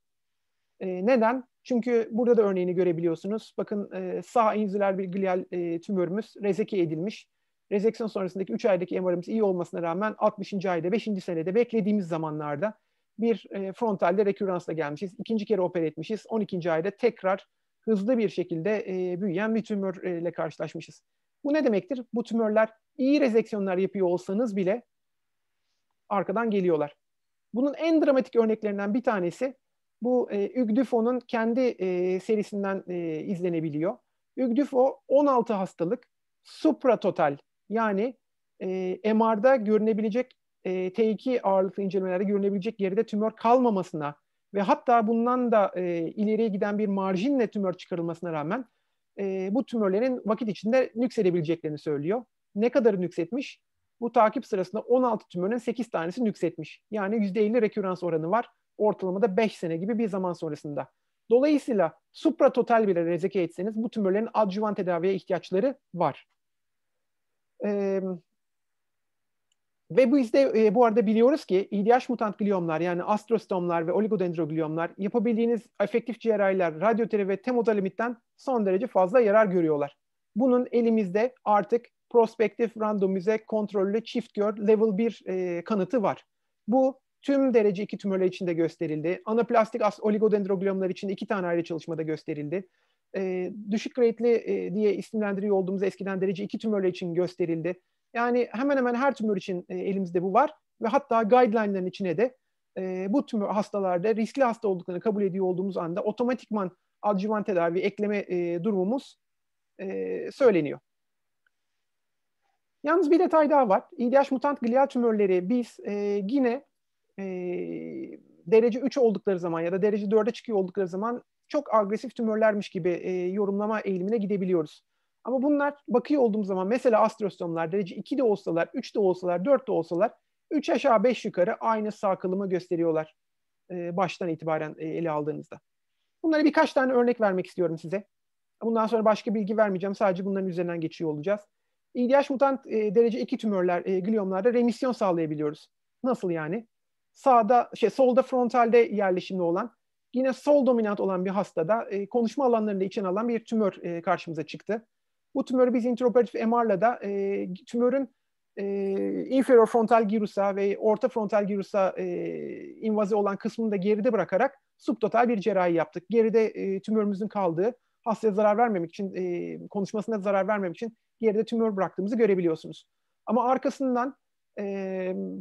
E, neden? Çünkü burada da örneğini görebiliyorsunuz. Bakın e, sağ inzüler bir glial e, tümörümüz rezeki edilmiş. Rezeksiyon sonrasındaki 3 aydaki MR'ımız iyi olmasına rağmen 60. ayda 5. senede beklediğimiz zamanlarda bir e, frontalde reküransla gelmişiz. İkinci kere oper etmişiz. 12. ayda tekrar hızlı bir şekilde e, büyüyen bir tümörle karşılaşmışız. Bu ne demektir? Bu tümörler iyi rezeksiyonlar yapıyor olsanız bile arkadan geliyorlar. Bunun en dramatik örneklerinden bir tanesi bu e, Ügdüfo'nun kendi e, serisinden e, izlenebiliyor. Ügdüfo 16 hastalık supratotal yani e, MR'da görünebilecek e, T2 ağırlıklı incelemelerde görünebilecek yerde tümör kalmamasına ve hatta bundan da e, ileriye giden bir marjinle tümör çıkarılmasına rağmen e, bu tümörlerin vakit içinde nüksedebileceklerini söylüyor. Ne kadar nüksetmiş? Bu takip sırasında 16 tümörün 8 tanesi nüksetmiş. Yani %50 rekürans oranı var ortalamada 5 sene gibi bir zaman sonrasında. Dolayısıyla supratotal bile rezeke etseniz bu tümörlerin adjuvan tedaviye ihtiyaçları var. Ee, ve bu izde e, bu arada biliyoruz ki İDH mutant gliyomlar yani astrostomlar ve oligodendrogliyomlar yapabildiğiniz efektif cerrahiler, radyoterapi ve temodalomitten son derece fazla yarar görüyorlar. Bunun elimizde artık prospektif, randomize, kontrollü, çift gör, level 1 e, kanıtı var. Bu Tüm derece 2 tümörler içinde gösterildi. Anaplastik oligodendrogliomlar için iki tane ayrı çalışmada gösterildi. E, düşük grade'li e, diye isimlendiriyor olduğumuz eskiden derece 2 tümörler için gösterildi. Yani hemen hemen her tümör için e, elimizde bu var ve hatta guideline'ların içine de e, bu tümör hastalarda riskli hasta olduklarını kabul ediyor olduğumuz anda otomatikman adjuvant tedavi ekleme e, durumumuz e, söyleniyor. Yalnız bir detay daha var. İDH mutant glial tümörleri biz e, yine e, derece 3 oldukları zaman ya da derece 4'e çıkıyor oldukları zaman çok agresif tümörlermiş gibi e, yorumlama eğilimine gidebiliyoruz. Ama bunlar bakıyor olduğum zaman mesela astrostomlar derece 2 de olsalar, 3 de olsalar, 4 de olsalar 3 aşağı 5 yukarı aynı sağ kılımı gösteriyorlar e, baştan itibaren e, ele aldığınızda. Bunlara birkaç tane örnek vermek istiyorum size. Bundan sonra başka bilgi vermeyeceğim. Sadece bunların üzerinden geçiyor olacağız. İDH mutant e, derece 2 tümörler, e, gliomlarda remisyon sağlayabiliyoruz. Nasıl yani? sağda şey solda frontalde yerleşimli olan yine sol dominant olan bir hastada e, konuşma alanlarında içine alan bir tümör e, karşımıza çıktı. Bu tümörü biz intraoperatif MR'la da e, tümörün e, inferior frontal gyrusa ve orta frontal gyrusa e, invaze olan kısmını da geride bırakarak subtotal bir cerrahi yaptık. Geride e, tümörümüzün kaldığı, hastaya zarar vermemek için, e, konuşmasına zarar vermemek için geride tümör bıraktığımızı görebiliyorsunuz. Ama arkasından e,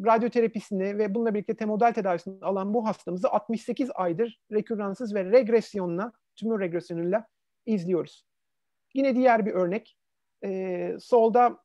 radyoterapisini ve bununla birlikte temodal tedavisini alan bu hastamızı 68 aydır reküransız ve regresyonla, tümör regresyonuyla izliyoruz. Yine diğer bir örnek. E, solda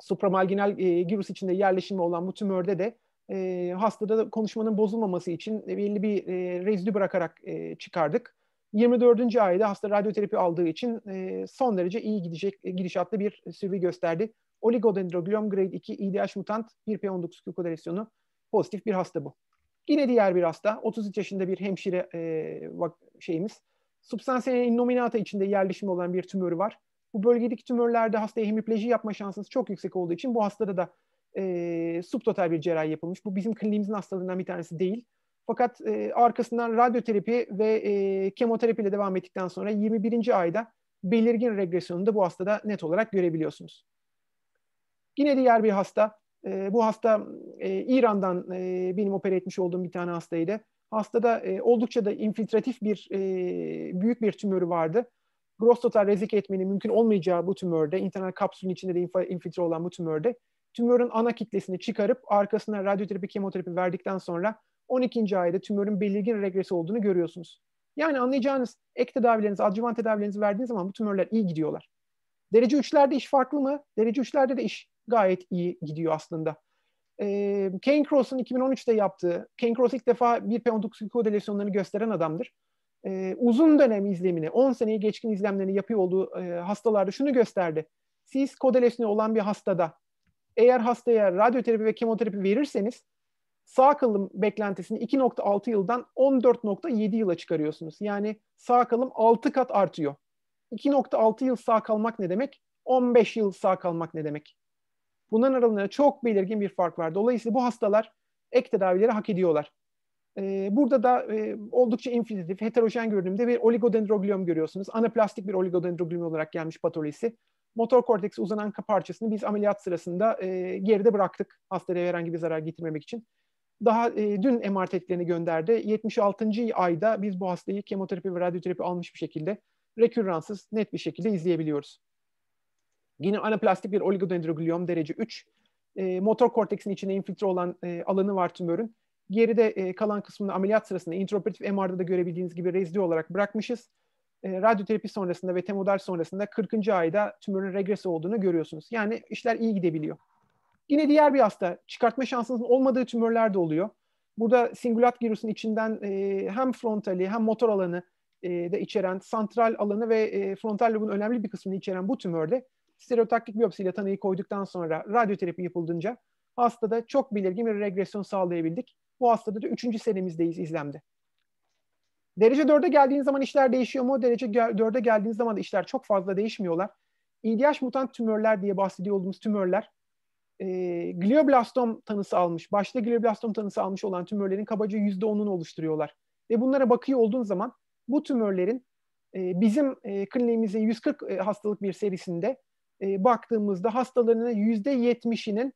supramalginal e, gyrus içinde yerleşimi olan bu tümörde de e, hastada konuşmanın bozulmaması için belli bir e, rezidü bırakarak e, çıkardık. 24. ayda hasta radyoterapi aldığı için e, son derece iyi gidecek gidişatlı bir sürvi gösterdi oligodendrogliom grade 2 IDH e mutant 1P19Q kodeleksiyonu pozitif bir hasta bu. Yine diğer bir hasta 33 yaşında bir hemşire e, şeyimiz. Substansiye innominata içinde yerleşimi olan bir tümörü var. Bu bölgedeki tümörlerde hastaya hemipleji yapma şansınız çok yüksek olduğu için bu hastada da e, subtotal bir cerrahi yapılmış. Bu bizim kliniğimizin hastalığından bir tanesi değil. Fakat e, arkasından radyoterapi ve e, kemoterapiyle devam ettikten sonra 21. ayda belirgin regresyonunu da bu hastada net olarak görebiliyorsunuz. Yine diğer bir hasta, e, bu hasta e, İran'dan e, benim opere etmiş olduğum bir tane hastaydı. Hastada e, oldukça da infiltratif bir e, büyük bir tümörü vardı. Grossota rezik etmenin mümkün olmayacağı bu tümörde, internal kapsülün içinde de infa, infiltre olan bu tümörde tümörün ana kitlesini çıkarıp arkasına radyoterapi, kemoterapi verdikten sonra 12. ayda tümörün belirgin regresi olduğunu görüyorsunuz. Yani anlayacağınız ek tedavilerinizi, adjuvant tedavilerinizi verdiğiniz zaman bu tümörler iyi gidiyorlar. Derece 3'lerde iş farklı mı? Derece 3'lerde de iş gayet iyi gidiyor aslında. E, Kane Cross'un 2013'te yaptığı, Kane Cross ilk defa bir P19 delesyonlarını gösteren adamdır. E, uzun dönem izlemini, 10 seneyi geçkin izlemlerini yapıyor olduğu e, hastalarda şunu gösterdi. Siz kodelesyonu olan bir hastada eğer hastaya radyoterapi ve kemoterapi verirseniz sağ kalım beklentisini 2.6 yıldan 14.7 yıla çıkarıyorsunuz. Yani sağ kalım 6 kat artıyor. 2.6 yıl sağ kalmak ne demek? 15 yıl sağ kalmak ne demek? Bunların aralarında çok belirgin bir fark var. Dolayısıyla bu hastalar ek tedavileri hak ediyorlar. Ee, burada da e, oldukça infinitif, heterojen görünümde bir oligodendrogliom görüyorsunuz. Anaplastik bir oligodendrogliom olarak gelmiş patolojisi. Motor korteks uzanan parçasını biz ameliyat sırasında e, geride bıraktık hastaya herhangi bir zarar getirmemek için. Daha e, dün MR teklerini gönderdi. 76. ayda biz bu hastayı kemoterapi ve radyoterapi almış bir şekilde reküransız net bir şekilde izleyebiliyoruz. Yine anaplastik bir oligodendrogliom derece 3. E, motor korteksin içinde infiltre olan e, alanı var tümörün. Geride e, kalan kısmını ameliyat sırasında intraoperatif MR'da da görebildiğiniz gibi rezidü olarak bırakmışız. E, radyoterapi sonrasında ve temodal sonrasında 40. ayda tümörün regresi olduğunu görüyorsunuz. Yani işler iyi gidebiliyor. Yine diğer bir hasta çıkartma şansınızın olmadığı tümörler de oluyor. Burada singulat girusun içinden e, hem frontali hem motor alanı e, de içeren santral alanı ve e, frontal lobun önemli bir kısmını içeren bu tümörde stereotaktik biyopsiyle tanıyı koyduktan sonra radyoterapi yapıldığında hastada çok belirgin bir regresyon sağlayabildik. Bu hastada da 3. senemizdeyiz izlemde. Derece 4'e geldiğiniz zaman işler değişiyor mu? Derece 4'e geldiğiniz zaman da işler çok fazla değişmiyorlar. İDH mutant tümörler diye bahsediyor olduğumuz tümörler e, glioblastom tanısı almış, başta glioblastom tanısı almış olan tümörlerin kabaca %10'unu oluşturuyorlar. Ve bunlara bakıyor olduğun zaman bu tümörlerin e, bizim e, kliniğimizin 140 e, hastalık bir serisinde e, baktığımızda hastalarının yüzde yetmişinin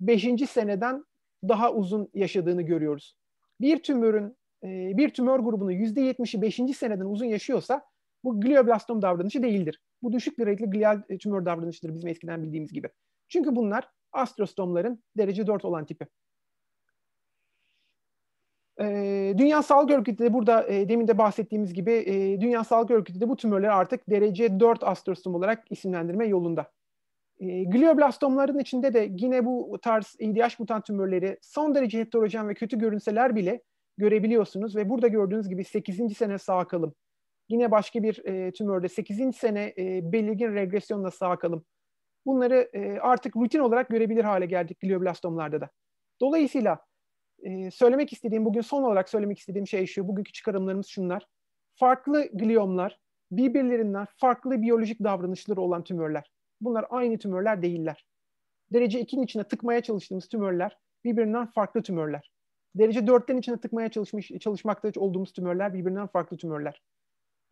beşinci seneden daha uzun yaşadığını görüyoruz. Bir tümörün e, bir tümör grubunun yüzde yetmişi beşinci seneden uzun yaşıyorsa bu glioblastom davranışı değildir. Bu düşük direytli glial e, tümör davranışıdır bizim eskiden bildiğimiz gibi. Çünkü bunlar astrostomların derece 4 olan tipi. Dünya Sağlık Örgütü de burada e, demin de bahsettiğimiz gibi e, Dünya Sağlık Örgütü de bu tümörleri artık derece 4 astrosom olarak isimlendirme yolunda. E, glioblastomların içinde de yine bu tarz IDH e mutant tümörleri son derece heterojen ve kötü görünseler bile görebiliyorsunuz ve burada gördüğünüz gibi 8. sene sağ kalım. Yine başka bir e, tümörde 8. sene e, belirgin regresyonla sağ kalım. Bunları e, artık rutin olarak görebilir hale geldik glioblastomlarda da. Dolayısıyla e, söylemek istediğim, bugün son olarak söylemek istediğim şey şu, bugünkü çıkarımlarımız şunlar. Farklı gliomlar birbirlerinden farklı biyolojik davranışları olan tümörler. Bunlar aynı tümörler değiller. Derece 2'nin içine tıkmaya çalıştığımız tümörler birbirinden farklı tümörler. Derece 4'ten içine tıkmaya çalışmış, çalışmakta olduğumuz tümörler birbirinden farklı tümörler.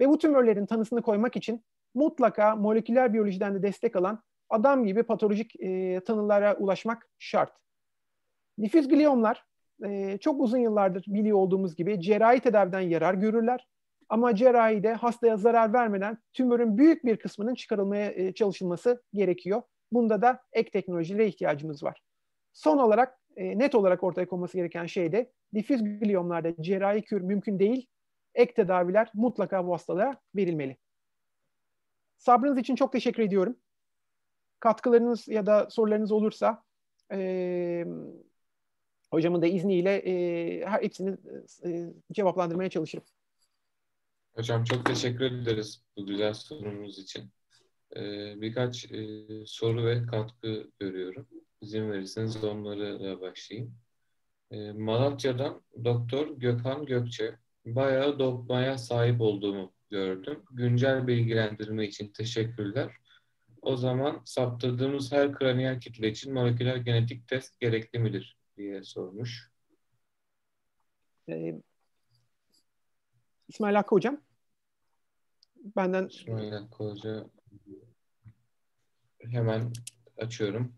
Ve bu tümörlerin tanısını koymak için mutlaka moleküler biyolojiden de destek alan adam gibi patolojik e, tanılara ulaşmak şart. Difüz gliomlar e, çok uzun yıllardır biliyor olduğumuz gibi cerrahi tedaviden yarar görürler. Ama cerrahide hastaya zarar vermeden tümörün büyük bir kısmının çıkarılmaya e, çalışılması gerekiyor. Bunda da ek teknolojilere ihtiyacımız var. Son olarak e, net olarak ortaya konması gereken şey de difüz gliyomlarda cerrahi kür mümkün değil. Ek tedaviler mutlaka bu hastalara verilmeli. Sabrınız için çok teşekkür ediyorum. Katkılarınız ya da sorularınız olursa e, hocamın da izniyle e, her hepsini e, cevaplandırmaya çalışırım. Hocam çok teşekkür ederiz bu güzel sorumuz için. Ee, birkaç e, soru ve katkı görüyorum. İzin verirseniz onlarla başlayayım. Ee, Malatya'dan Doktor Gökhan Gökçe. Bayağı dokmaya sahip olduğumu gördüm. Güncel bilgilendirme için teşekkürler. O zaman saptırdığımız her kraniyel kitle için moleküler genetik test gerekli midir? diye sormuş. Ee, İsmail Hakkı Hocam. Benden... İsmail Hakkı Hoca. Hemen açıyorum.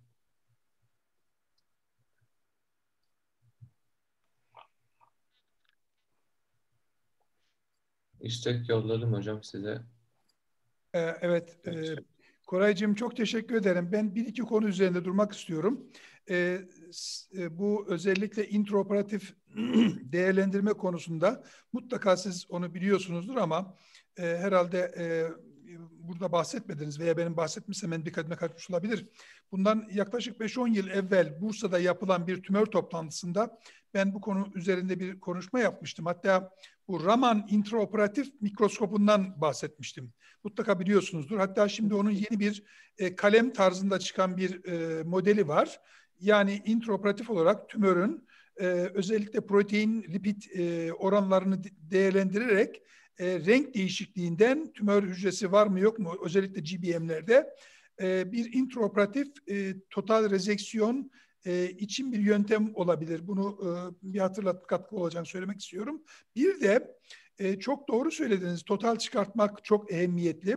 İstek yolladım hocam size. Ee, evet. E, Koraycığım çok teşekkür ederim. Ben bir iki konu üzerinde durmak istiyorum. E, e, bu özellikle intraoperatif değerlendirme konusunda mutlaka siz onu biliyorsunuzdur ama e, herhalde e, burada bahsetmediniz veya benim bahsetmişsem ben dikkatime kaçmış olabilir. Bundan yaklaşık 5-10 yıl evvel Bursa'da yapılan bir tümör toplantısında ben bu konu üzerinde bir konuşma yapmıştım. Hatta bu Raman intraoperatif mikroskopundan bahsetmiştim. Mutlaka biliyorsunuzdur. Hatta şimdi onun yeni bir e, kalem tarzında çıkan bir e, modeli var yani intraoperatif olarak tümörün e, özellikle protein lipid e, oranlarını değerlendirerek e, renk değişikliğinden tümör hücresi var mı yok mu özellikle GBM'lerde e, bir intraoperatif e, total rezeksiyon e, için bir yöntem olabilir. Bunu e, bir hatırlat katkı olacağını söylemek istiyorum. Bir de e, çok doğru söylediniz. Total çıkartmak çok ehemmiyetli.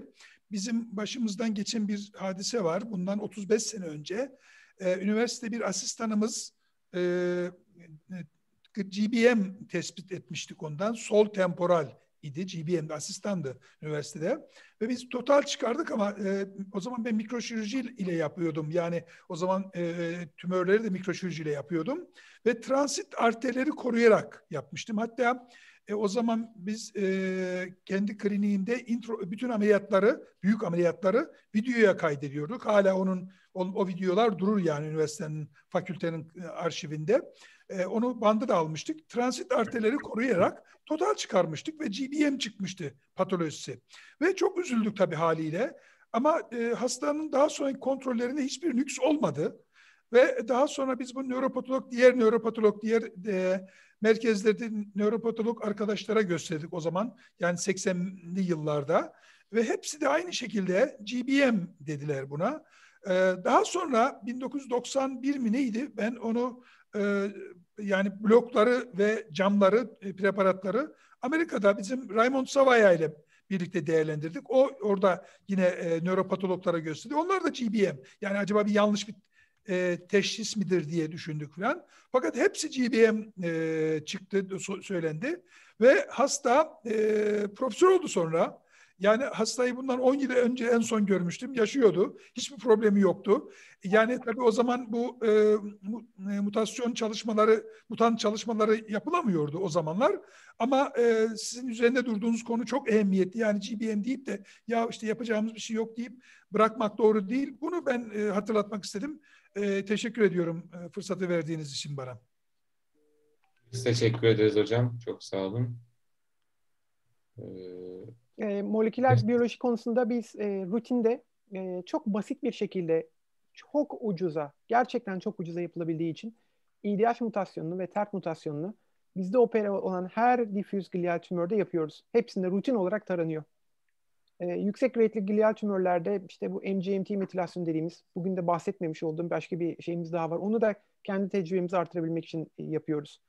Bizim başımızdan geçen bir hadise var. Bundan 35 sene önce e, üniversite bir asistanımız e, e GBM tespit etmiştik ondan. Sol temporal idi. GBM'de asistandı üniversitede. Ve biz total çıkardık ama e, o zaman ben mikroşirurji ile yapıyordum. Yani o zaman e, e tümörleri de mikroşirurji ile yapıyordum. Ve transit arterleri koruyarak yapmıştım. Hatta e, o zaman biz e, kendi kliniğimde intro, bütün ameliyatları, büyük ameliyatları videoya kaydediyorduk. Hala onun o, o videolar durur yani üniversitenin, fakültenin e, arşivinde. E, onu bandı da almıştık. Transit arterleri koruyarak total çıkarmıştık ve GBM çıkmıştı patolojisi. Ve çok üzüldük tabii haliyle. Ama e, hastanın daha sonraki kontrollerinde hiçbir nüks olmadı. Ve daha sonra biz bu nöropatolog, diğer nöropatolog, diğer e, merkezlerde nöropatolog arkadaşlara gösterdik o zaman. Yani 80'li yıllarda ve hepsi de aynı şekilde GBM dediler buna. Ee, daha sonra 1991 mi neydi ben onu e, yani blokları ve camları, e, preparatları Amerika'da bizim Raymond Savaya ile birlikte değerlendirdik. O orada yine e, nöropatologlara gösterdi. Onlar da GBM. Yani acaba bir yanlış bir e, teşhis midir diye düşündük falan. Fakat hepsi GBM e, çıktı, söylendi ve hasta e, profesör oldu sonra. Yani hastayı bundan 10 yıl önce en son görmüştüm. Yaşıyordu. Hiçbir problemi yoktu. Yani tabii o zaman bu e, e mutasyon çalışmaları, mutan çalışmaları yapılamıyordu o zamanlar. Ama e, sizin üzerinde durduğunuz konu çok ehemmiyetli. Yani GBM deyip de ya işte yapacağımız bir şey yok deyip bırakmak doğru değil. Bunu ben e, hatırlatmak istedim. E, teşekkür ediyorum e, fırsatı verdiğiniz için bana. Biz teşekkür ederiz hocam. Çok sağ olun. Ee... E, moleküler biyoloji konusunda biz e, rutinde e, çok basit bir şekilde çok ucuza, gerçekten çok ucuza yapılabildiği için IDH mutasyonunu ve TERT mutasyonunu bizde opera olan her difüz glial tümörde yapıyoruz. Hepsinde rutin olarak taranıyor. ee, yüksek grade'li glial tümörlerde işte bu MGMT metilasyon dediğimiz, bugün de bahsetmemiş olduğum başka bir şeyimiz daha var. Onu da kendi tecrübemizi artırabilmek için e, yapıyoruz.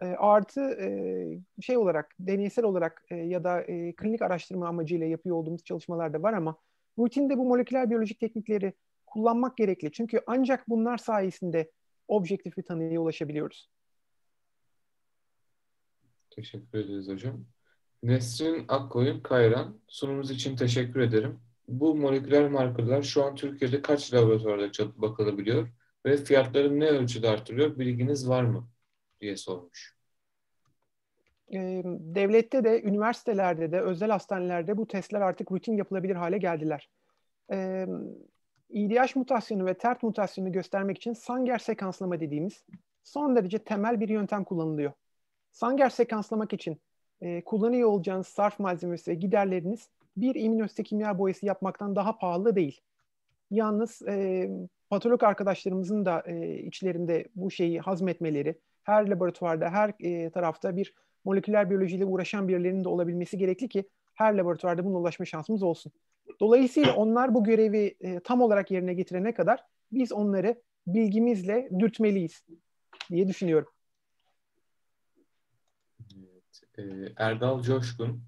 E, artı e, şey olarak, deneysel olarak e, ya da e, klinik araştırma amacıyla yapıyor olduğumuz çalışmalar da var ama rutinde bu moleküler biyolojik teknikleri kullanmak gerekli. Çünkü ancak bunlar sayesinde objektif bir tanıya ulaşabiliyoruz. Teşekkür ederiz hocam. Nesrin Akkoyun Kayran, sunumunuz için teşekkür ederim. Bu moleküler markerlar şu an Türkiye'de kaç laboratuvarda bakılabiliyor ve fiyatları ne ölçüde artırıyor? Bilginiz var mı? diye sormuş. Devlette de, üniversitelerde de, özel hastanelerde bu testler artık rutin yapılabilir hale geldiler. İDH mutasyonu ve TERT mutasyonu göstermek için Sanger sekanslama dediğimiz son derece temel bir yöntem kullanılıyor. Sanger sekanslamak için e, kullanıyor olacağınız sarf malzemesi ve giderleriniz bir immünostekimya boyası yapmaktan daha pahalı değil. Yalnız e, patolog arkadaşlarımızın da içlerinde bu şeyi hazmetmeleri, her laboratuvarda, her e, tarafta bir moleküler biyolojiyle uğraşan birilerinin de olabilmesi gerekli ki her laboratuvarda bununla ulaşma şansımız olsun. Dolayısıyla onlar bu görevi e, tam olarak yerine getirene kadar biz onları bilgimizle dürtmeliyiz diye düşünüyorum. Evet, e, Erdal Coşkun,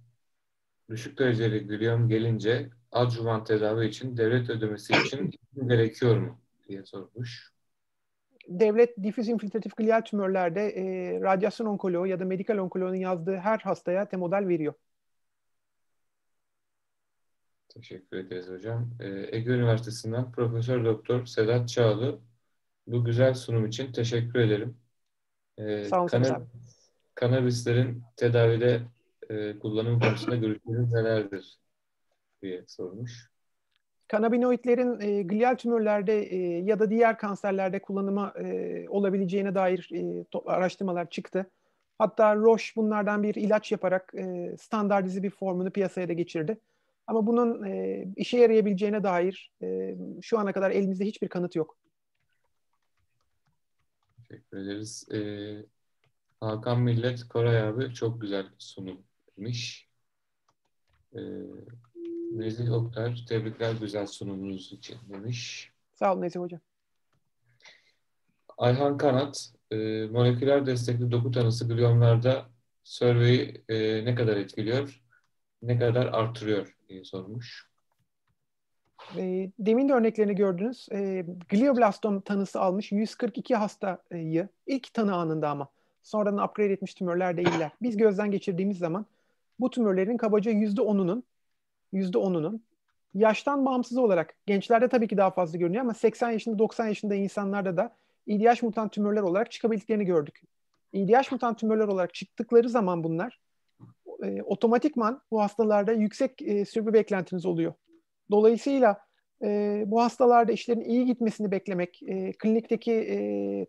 düşük dereceli gliyom gelince adjuvan tedavi için devlet ödemesi için gerekiyor mu diye sormuş devlet difüz infiltratif glial tümörlerde e, radyasyon onkoloğu ya da medikal onkoloğunun yazdığı her hastaya temodal veriyor. Teşekkür ederiz hocam. E, Ege Üniversitesi'nden Profesör Doktor Sedat Çağlı bu güzel sunum için teşekkür ederim. E, Sağ olun. Kanab- kanabislerin tedavide e, kullanım konusunda görüşleriniz nelerdir diye sormuş kanabinoidlerin e, glial tümörlerde e, ya da diğer kanserlerde kullanıma e, olabileceğine dair e, araştırmalar çıktı. Hatta Roche bunlardan bir ilaç yaparak e, standartize bir formunu piyasaya da geçirdi. Ama bunun e, işe yarayabileceğine dair e, şu ana kadar elimizde hiçbir kanıt yok. Teşekkür ederiz. Ee, Hakan Millet Koray abi çok güzel sunummuş. Ee, Nezih Oktar, tebrikler güzel sunumunuz için demiş. Sağ olun Nezih Hocam. Ayhan Kanat, e, moleküler destekli doku tanısı gliyomlarda survey'i e, ne kadar etkiliyor, ne kadar artırıyor diye sormuş. E, demin de örneklerini gördünüz. E, glioblastom tanısı almış 142 hastayı ilk tanı anında ama sonradan upgrade etmiş tümörler değiller. Biz gözden geçirdiğimiz zaman bu tümörlerin kabaca %10'unun %10'unun yaştan bağımsız olarak gençlerde tabii ki daha fazla görünüyor ama 80 yaşında 90 yaşında insanlarda da İDH mutant tümörler olarak çıkabildiklerini gördük. İDH mutant tümörler olarak çıktıkları zaman bunlar e, otomatikman bu hastalarda yüksek e, sürü beklentiniz oluyor. Dolayısıyla e, bu hastalarda işlerin iyi gitmesini beklemek, e, klinikteki e,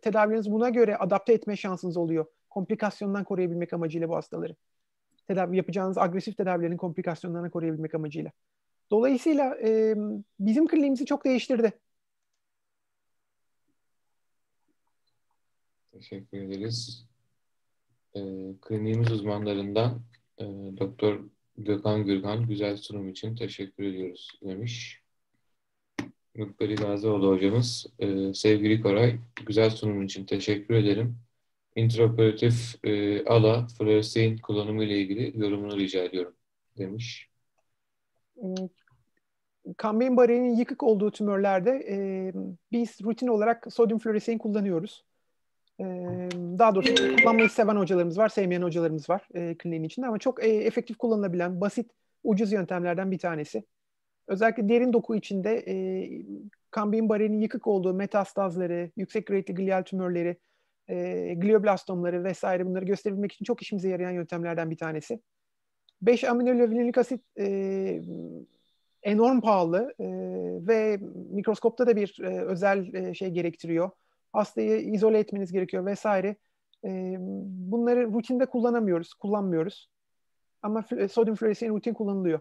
tedavilerinizi buna göre adapte etme şansınız oluyor. Komplikasyondan koruyabilmek amacıyla bu hastaları tedavi yapacağınız agresif tedavilerin komplikasyonlarına koruyabilmek amacıyla. Dolayısıyla e, bizim kliniğimizi çok değiştirdi. Teşekkür ederiz. E, kliniğimiz uzmanlarından e, Doktor Gökhan Gürkan güzel sunum için teşekkür ediyoruz demiş. Mükbeli Gazioğlu hocamız, e, sevgili Koray, güzel sunum için teşekkür ederim interoperatif e, ala floresein kullanımı ile ilgili yorumunu rica ediyorum demiş. Kambin beyin bariyerinin yıkık olduğu tümörlerde e, biz rutin olarak sodyum floresein kullanıyoruz. E, daha doğrusu kullanmayı seven hocalarımız var, sevmeyen hocalarımız var e, kliniğin içinde ama çok e, efektif kullanılabilen basit, ucuz yöntemlerden bir tanesi. Özellikle derin doku içinde e, kan bariyerinin yıkık olduğu metastazları, yüksek gradeli glial tümörleri, e, glioblastomları vesaire bunları gösterebilmek için çok işimize yarayan yöntemlerden bir tanesi. 5 aminolovinilik asit e, enorm pahalı e, ve mikroskopta da bir e, özel e, şey gerektiriyor. Hastayı izole etmeniz gerekiyor vesaire. E, bunları rutinde kullanamıyoruz, kullanmıyoruz. Ama e, sodyum floresin rutin kullanılıyor.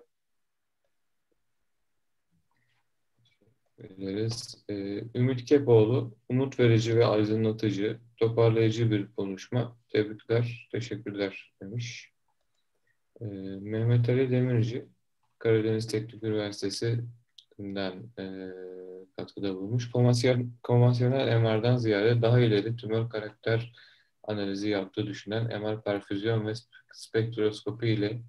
ederiz. Ee, Ümit Kepoğlu, umut verici ve aydınlatıcı, toparlayıcı bir konuşma. Tebrikler, teşekkürler demiş. Ee, Mehmet Ali Demirci, Karadeniz Teknik Üniversitesi'nden ee, katkıda bulmuş. Konvansiyonel, MR'dan ziyade daha ileri tümör karakter analizi yaptığı düşünen MR perfüzyon ve spektroskopi ile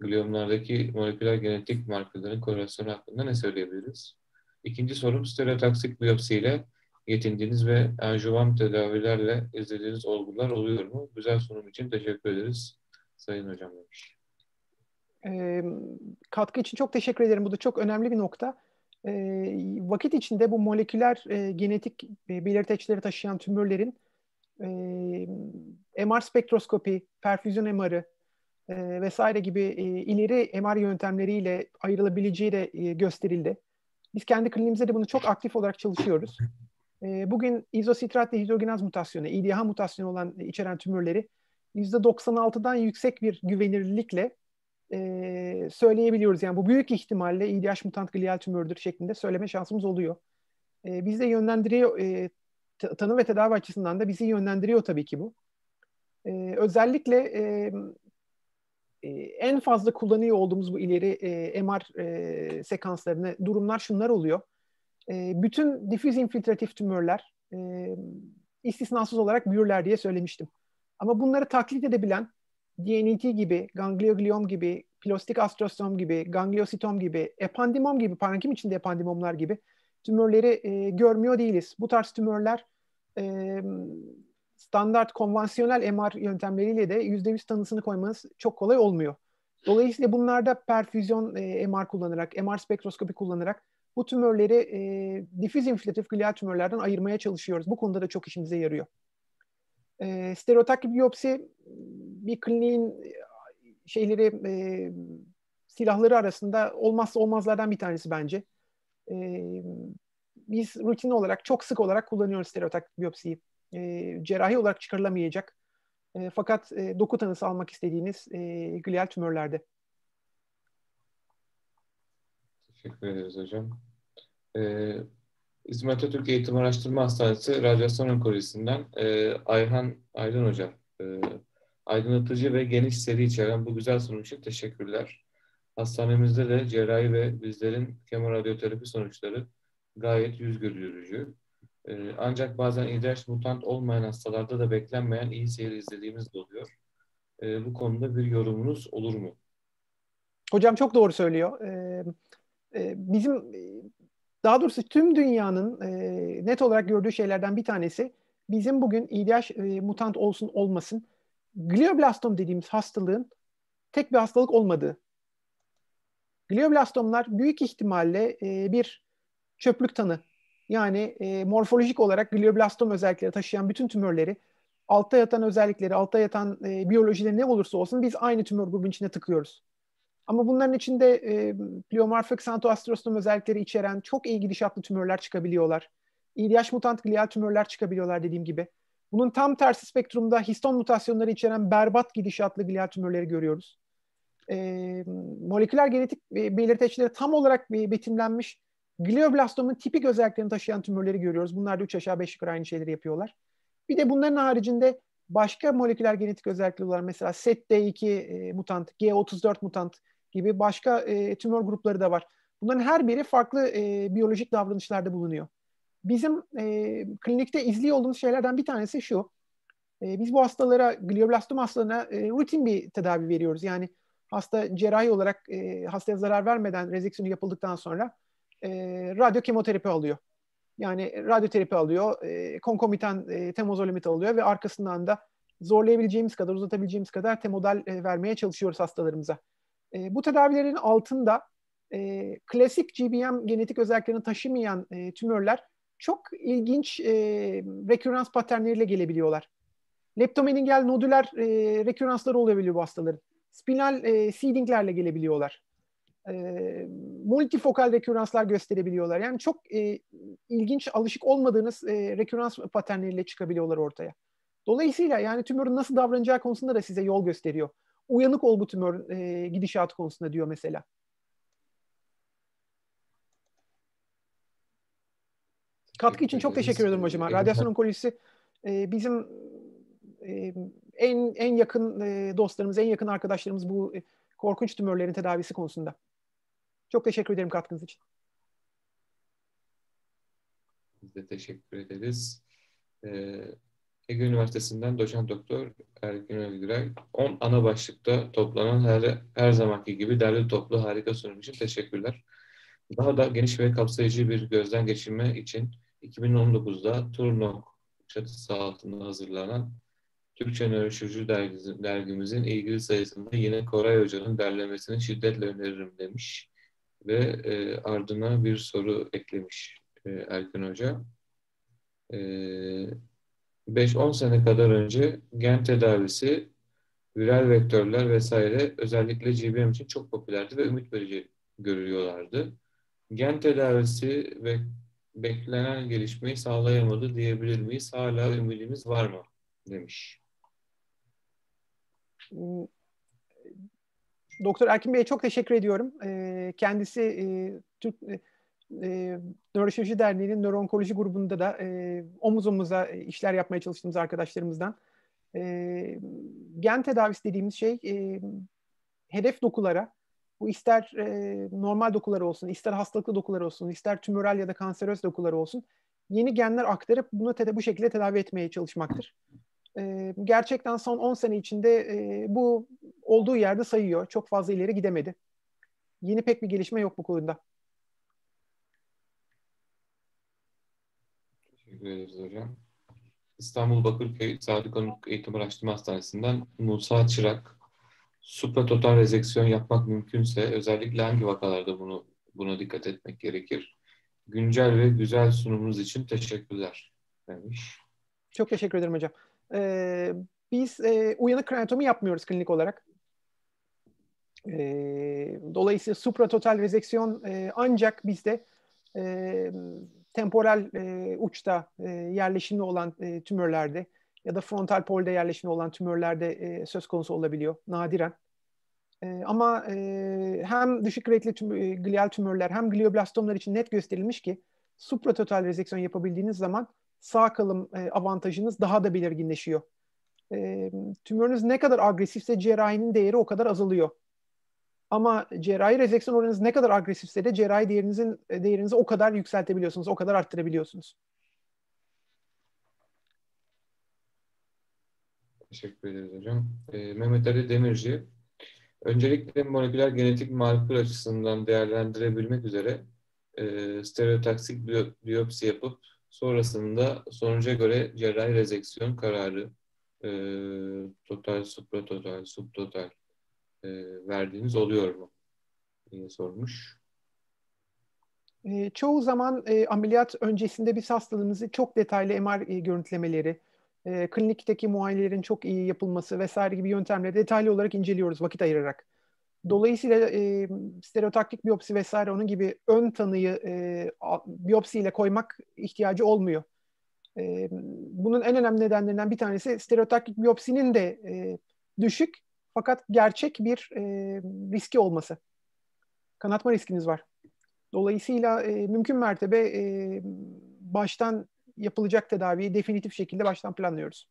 gliyomlardaki moleküler genetik markaların korelasyonu hakkında ne söyleyebiliriz? İkinci sorum stereotaksik biyopsiyle yetindiğiniz ve anjuvan tedavilerle izlediğiniz olgular oluyor mu? Güzel sunum için teşekkür ederiz Sayın Hocam demiş. E, katkı için çok teşekkür ederim. Bu da çok önemli bir nokta. E, vakit içinde bu moleküler e, genetik e, belirteçleri taşıyan tümörlerin e, MR spektroskopi, perfüzyon MR'ı e, vesaire gibi e, ileri MR yöntemleriyle ayrılabileceği de e, gösterildi. Biz kendi kliniğimizde de bunu çok aktif olarak çalışıyoruz. E, bugün izositrat dehidrogenaz mutasyonu, IDH mutasyonu olan e, içeren tümörleri %96'dan yüksek bir güvenirlilikle e, söyleyebiliyoruz. Yani bu büyük ihtimalle IDH mutant glial tümördür şeklinde söyleme şansımız oluyor. E, biz de yönlendiriyor, e, tanı ve tedavi açısından da bizi yönlendiriyor tabii ki bu. E, özellikle e, e, en fazla kullanıyor olduğumuz bu ileri e, MR e, sekanslarını durumlar şunlar oluyor. E, bütün difüz infiltratif tümörler e, istisnasız olarak büyürler diye söylemiştim. Ama bunları taklit edebilen DNT gibi, gangliogliom gibi, plastik astrosom gibi, gangliositom gibi, ependimom gibi, parenkim içinde ependimomlar gibi tümörleri e, görmüyor değiliz. Bu tarz tümörler e, standart konvansiyonel MR yöntemleriyle de %100 tanısını koymanız çok kolay olmuyor. Dolayısıyla bunlarda perfüzyon e, MR kullanarak, MR spektroskopi kullanarak bu tümörleri e, difüz infiltratif glial tümörlerden ayırmaya çalışıyoruz. Bu konuda da çok işimize yarıyor. E, stereotakip biyopsi bir kliniğin e, şeyleri e, silahları arasında olmazsa olmazlardan bir tanesi bence. E, biz rutin olarak çok sık olarak kullanıyoruz stereotakip biyopsiyi e, cerrahi olarak çıkarılamayacak e, fakat e, doku tanısı almak istediğiniz e, glial tümörlerde. Teşekkür ederiz hocam. Ee, İzmir Atatürk Eğitim Araştırma Hastanesi Radyasyon Onkolojisi'nden e, Ayhan Aydın Hocam. E, aydınlatıcı ve geniş seri içeren bu güzel sunum için teşekkürler. Hastanemizde de cerrahi ve bizlerin kemoradyoterapi sonuçları gayet yüz güldürücü. Ee, ancak bazen iğrenç mutant olmayan hastalarda da beklenmeyen iyi seyir izlediğimiz de oluyor. Ee, bu konuda bir yorumunuz olur mu? Hocam çok doğru söylüyor. Ee, e, bizim e, daha doğrusu tüm dünyanın e, net olarak gördüğü şeylerden bir tanesi bizim bugün İDH mutant olsun olmasın glioblastom dediğimiz hastalığın tek bir hastalık olmadığı. Glioblastomlar büyük ihtimalle bir çöplük tanı yani e, morfolojik olarak glioblastom özellikleri taşıyan bütün tümörleri altta yatan özellikleri, altta yatan e, biyolojileri ne olursa olsun biz aynı tümör grubunun içine tıkıyoruz. Ama bunların içinde e, pleomorfik santoastrostom özellikleri içeren çok iyi gidişatlı tümörler çıkabiliyorlar. İDH mutant glial tümörler çıkabiliyorlar dediğim gibi. Bunun tam tersi spektrumda histon mutasyonları içeren berbat gidişatlı glial tümörleri görüyoruz. E, moleküler genetik e, belirteçleri tam olarak betimlenmiş Glioblastomun tipik özelliklerini taşıyan tümörleri görüyoruz. Bunlar da 3 aşağı 5 yukarı aynı şeyleri yapıyorlar. Bir de bunların haricinde başka moleküler genetik özellikleri olan mesela SETD2 e, mutant, G34 mutant gibi başka e, tümör grupları da var. Bunların her biri farklı e, biyolojik davranışlarda bulunuyor. Bizim e, klinikte izliyor olduğumuz şeylerden bir tanesi şu. E, biz bu hastalara, glioblastom hastalarına e, rutin bir tedavi veriyoruz. Yani hasta cerrahi olarak e, hastaya zarar vermeden rezeksiyonu yapıldıktan sonra e, radyo kemoterapi alıyor. Yani radyoterapi alıyor, e, konkomitan e, temozolimit alıyor ve arkasından da zorlayabileceğimiz kadar, uzatabileceğimiz kadar temodal e, vermeye çalışıyoruz hastalarımıza. E, bu tedavilerin altında e, klasik GBM genetik özelliklerini taşımayan e, tümörler çok ilginç e, rekürans paternleriyle gelebiliyorlar. Leptomeningel nodüler e, reküransları olabiliyor bu hastaların. Spinal e, seedinglerle gelebiliyorlar e, multifokal reküranslar gösterebiliyorlar. Yani çok e, ilginç, alışık olmadığınız e, rekürans paternleriyle çıkabiliyorlar ortaya. Dolayısıyla yani tümörün nasıl davranacağı konusunda da size yol gösteriyor. Uyanık olgu tümör e, gidişatı konusunda diyor mesela. Katkı için çok teşekkür ederim hocam. Radyasyon onkolojisi e, bizim e, en en yakın e, dostlarımız, en yakın arkadaşlarımız bu e, korkunç tümörlerin tedavisi konusunda. Çok teşekkür ederim katkınız için. Biz de teşekkür ederiz. Ee, Ege Üniversitesi'nden doçent doktor Ergün Özgüray 10 ana başlıkta toplanan her, her zamanki gibi derli toplu harika sunum için teşekkürler. Daha da geniş ve kapsayıcı bir gözden geçirme için 2019'da Turnok çatısı altında hazırlanan Türkçe Nöroşürcü dergimizin ilgili sayısında yine Koray Hoca'nın derlemesini şiddetle öneririm demiş ve e, ardına bir soru eklemiş e, Erkan Hoca. E, 5-10 sene kadar önce gen tedavisi, viral vektörler vesaire özellikle GBM için çok popülerdi ve ümit verici görülüyorlardı. Gen tedavisi ve beklenen gelişmeyi sağlayamadı diyebilir miyiz? Hala ümidimiz var mı? demiş. Hmm, Doktor Erkin Bey'e çok teşekkür ediyorum. Ee, kendisi e, Türk e, e Derneği'nin nöroonkoloji grubunda da e, omuz omuza işler yapmaya çalıştığımız arkadaşlarımızdan. gen tedavisi dediğimiz şey hedef dokulara, bu ister normal dokular olsun, ister hastalıklı dokular olsun, ister tümörel ya da kanseröz dokular olsun, yeni genler aktarıp bunu bu şekilde tedavi etmeye çalışmaktır. E, gerçekten son 10 sene içinde e, bu olduğu yerde sayıyor. Çok fazla ileri gidemedi. Yeni pek bir gelişme yok bu konuda. Teşekkür ederiz hocam. İstanbul Bakırköy Sadık Anık Eğitim Araştırma Hastanesi'nden Musa Çırak, supra total rezeksiyon yapmak mümkünse özellikle hangi vakalarda bunu buna dikkat etmek gerekir? Güncel ve güzel sunumunuz için teşekkürler demiş. Çok teşekkür ederim hocam. E, biz e, uyanık kraniotomi yapmıyoruz klinik olarak. E, dolayısıyla supratotal rezeksiyon e, ancak bizde e, temporal e, uçta e, yerleşimli olan e, tümörlerde ya da frontal polde yerleşimli olan tümörlerde e, söz konusu olabiliyor nadiren. E, ama e, hem düşük rate'li tüm, e, glial tümörler hem glioblastomlar için net gösterilmiş ki supratotal rezeksiyon yapabildiğiniz zaman sağ kalım e, avantajınız daha da belirginleşiyor. E, tümörünüz ne kadar agresifse cerrahinin değeri o kadar azalıyor. Ama cerrahi rezeksiyon oranınız ne kadar agresifse de cerrahi değerinizin e, değerinizi o kadar yükseltebiliyorsunuz, o kadar arttırabiliyorsunuz. Teşekkür ederiz hocam. E, Mehmet Ali Demirci, öncelikle moleküler genetik marifler açısından değerlendirebilmek üzere e, stereotaksik biyopsi yapıp sonrasında sonuca göre cerrahi rezeksiyon kararı e, total, supratotal, subtotal e, verdiğiniz oluyor mu? diye sormuş. E, çoğu zaman e, ameliyat öncesinde biz hastalığımızı çok detaylı MR e, görüntülemeleri, e, klinikteki muayenelerin çok iyi yapılması vesaire gibi yöntemle detaylı olarak inceliyoruz vakit ayırarak. Dolayısıyla e, stereotaktik biyopsi vesaire onun gibi ön tanıyı e, biyopsiyle koymak ihtiyacı olmuyor. E, bunun en önemli nedenlerinden bir tanesi stereotaktik biyopsinin de e, düşük fakat gerçek bir e, riski olması. Kanatma riskiniz var. Dolayısıyla e, mümkün mertebe e, baştan yapılacak tedaviyi definitif şekilde baştan planlıyoruz.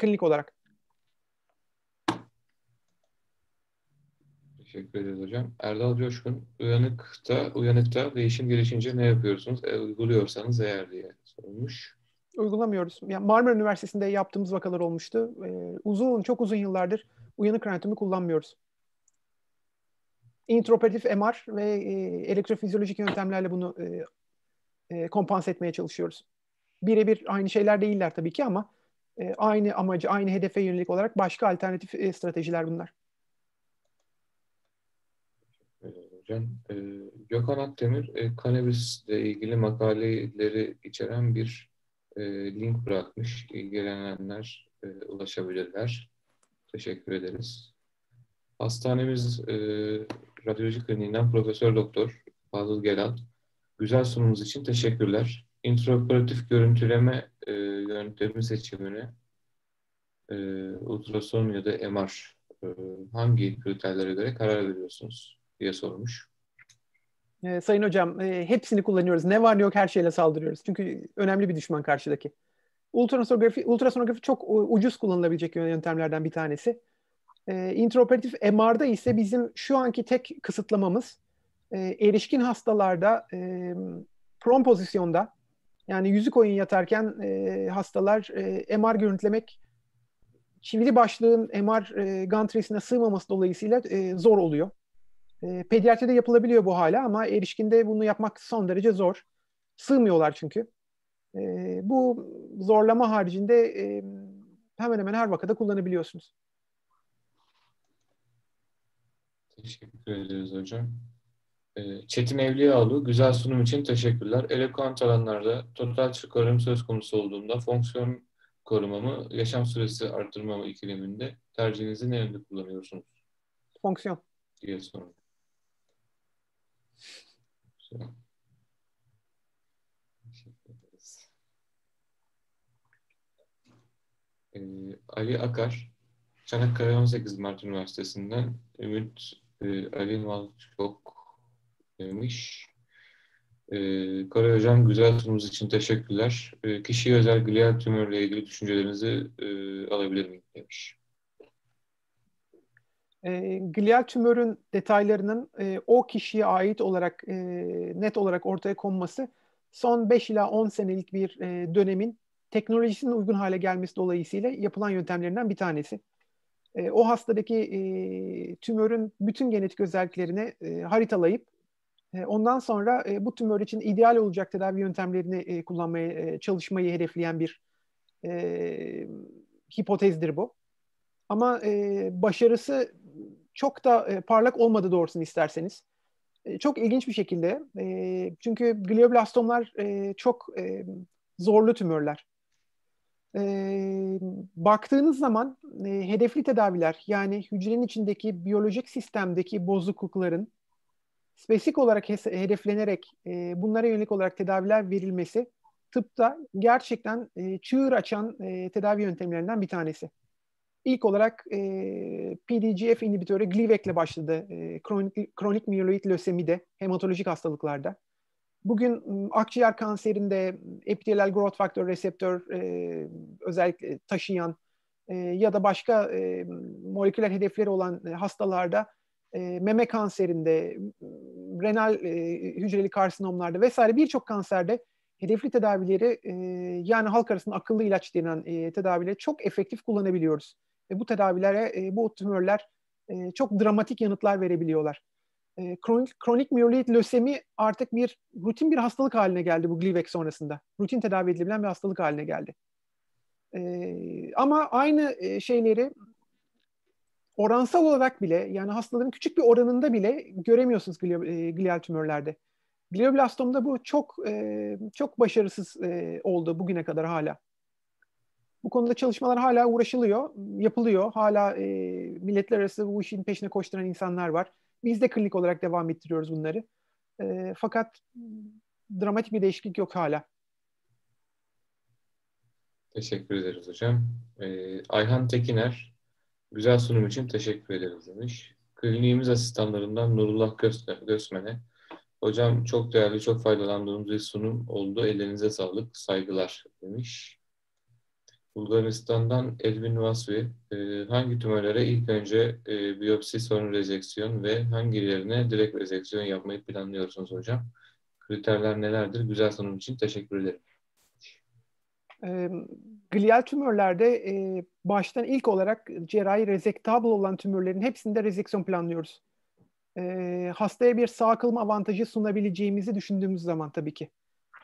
Klinik olarak. Teşekkür ederiz hocam. Erdal Coşkun, uyanıkta, uyanıkta değişim gelişince ne yapıyorsunuz? E, uyguluyorsanız eğer diye sormuş. Uygulamıyoruz. Yani Marmara Üniversitesi'nde yaptığımız vakalar olmuştu. Ee, uzun, çok uzun yıllardır uyanık randomu kullanmıyoruz. İntroperatif MR ve e, elektrofizyolojik yöntemlerle bunu e, e, kompanse etmeye çalışıyoruz. Birebir aynı şeyler değiller tabii ki ama e, aynı amacı, aynı hedefe yönelik olarak başka alternatif e, stratejiler bunlar. hocam. E, Gökhan Akdemir, e, kanabisle ilgili makaleleri içeren bir e, link bırakmış. İlgilenenler e, ulaşabilirler. Teşekkür ederiz. Hastanemiz e, radyoloji kliniğinden Profesör Doktor Fazıl Gelal. Güzel sunumunuz için teşekkürler. İntraoperatif görüntüleme e, yöntemi seçimini e, ultrason ya da MR e, hangi kriterlere göre karar veriyorsunuz? diye sormuş. E, Sayın Hocam e, hepsini kullanıyoruz. Ne var ne yok her şeyle saldırıyoruz. Çünkü önemli bir düşman karşıdaki. Ultrasonografi, ultrasonografi çok ucuz kullanılabilecek yöntemlerden bir tanesi. E, intraoperatif MR'da ise bizim şu anki tek kısıtlamamız e, erişkin hastalarda e, prom pozisyonda yani yüzük oyun yatarken e, hastalar e, MR görüntülemek çivili başlığın MR e, gantresine sığmaması dolayısıyla e, zor oluyor. E, pediatride yapılabiliyor bu hala ama erişkinde bunu yapmak son derece zor. Sığmıyorlar çünkü. E, bu zorlama haricinde e, hemen hemen her vakada kullanabiliyorsunuz. Teşekkür ederiz hocam. Ee, Çetin Evliyaoğlu, güzel sunum için teşekkürler. Elekant alanlarda total çıkarım söz konusu olduğunda fonksiyon korumamı, yaşam süresi arttırmamı ikiliminde tercihinizi ne yönde kullanıyorsunuz? Fonksiyon. Diye sorun. Ee, Ali Akar, Çanakkale 18 Mart Üniversitesi'nden Ümit e, Ali Malçok demiş. E, ee, Kore Hocam güzel tutumunuz için teşekkürler. E, kişiye özel glial tümörle ilgili düşüncelerinizi e, alabilir miyim demiş e, glial tümörün detaylarının e, o kişiye ait olarak e, net olarak ortaya konması son 5 ila 10 senelik bir e, dönemin teknolojisinin uygun hale gelmesi dolayısıyla yapılan yöntemlerinden bir tanesi. E, o hastadaki e, tümörün bütün genetik özelliklerini e, haritalayıp e, ondan sonra e, bu tümör için ideal olacak tedavi yöntemlerini e, kullanmaya e, çalışmayı hedefleyen bir e, hipotezdir bu. Ama e, başarısı çok da e, parlak olmadı doğrusunu isterseniz. E, çok ilginç bir şekilde. E, çünkü glioblastomlar e, çok e, zorlu tümörler. E, baktığınız zaman e, hedefli tedaviler yani hücrenin içindeki biyolojik sistemdeki bozuklukların spesifik olarak hedeflenerek e, bunlara yönelik olarak tedaviler verilmesi tıpta gerçekten e, çığır açan e, tedavi yöntemlerinden bir tanesi. İlk olarak e, PDGF inhibitörü Glivec'le başladı. E, kronik, kronik miyeloid de hematolojik hastalıklarda. Bugün akciğer kanserinde epitelel growth faktör reseptör e, özellikle taşıyan e, ya da başka e, moleküler hedefleri olan e, hastalarda e, meme kanserinde, renal e, hücreli karsinomlarda vesaire birçok kanserde hedefli tedavileri e, yani halk arasında akıllı ilaç denen e, tedavileri çok efektif kullanabiliyoruz e, bu tedavilere e, bu tümörler e, çok dramatik yanıtlar verebiliyorlar. E, kronik, kronik miyolit lösemi artık bir rutin bir hastalık haline geldi bu Gleevec sonrasında. Rutin tedavi edilebilen bir hastalık haline geldi. E, ama aynı e, şeyleri oransal olarak bile yani hastaların küçük bir oranında bile göremiyorsunuz e, glial tümörlerde. Glioblastomda bu çok e, çok başarısız e, oldu bugüne kadar hala. Bu konuda çalışmalar hala uğraşılıyor, yapılıyor. Hala e, milletler arası bu işin peşine koşturan insanlar var. Biz de klinik olarak devam ettiriyoruz bunları. E, fakat dramatik bir değişiklik yok hala. Teşekkür ederiz hocam. E, Ayhan Tekiner, güzel sunum için teşekkür ederiz demiş. Kliniğimiz asistanlarından Nurullah Gösmen'e Hocam çok değerli, çok faydalandığımız bir sunum oldu. Ellerinize sağlık, saygılar demiş. Bulgaristan'dan Elvin Vasvi, e, hangi tümörlere ilk önce e, biyopsi sonra rezeksiyon ve hangilerine direkt rezeksiyon yapmayı planlıyorsunuz hocam? Kriterler nelerdir? Güzel sunum için teşekkür ederim. E, gliyal tümörlerde baştan ilk olarak cerrahi rezektabl olan tümörlerin hepsinde rezeksiyon planlıyoruz. hastaya bir sağ kılma avantajı sunabileceğimizi düşündüğümüz zaman tabii ki.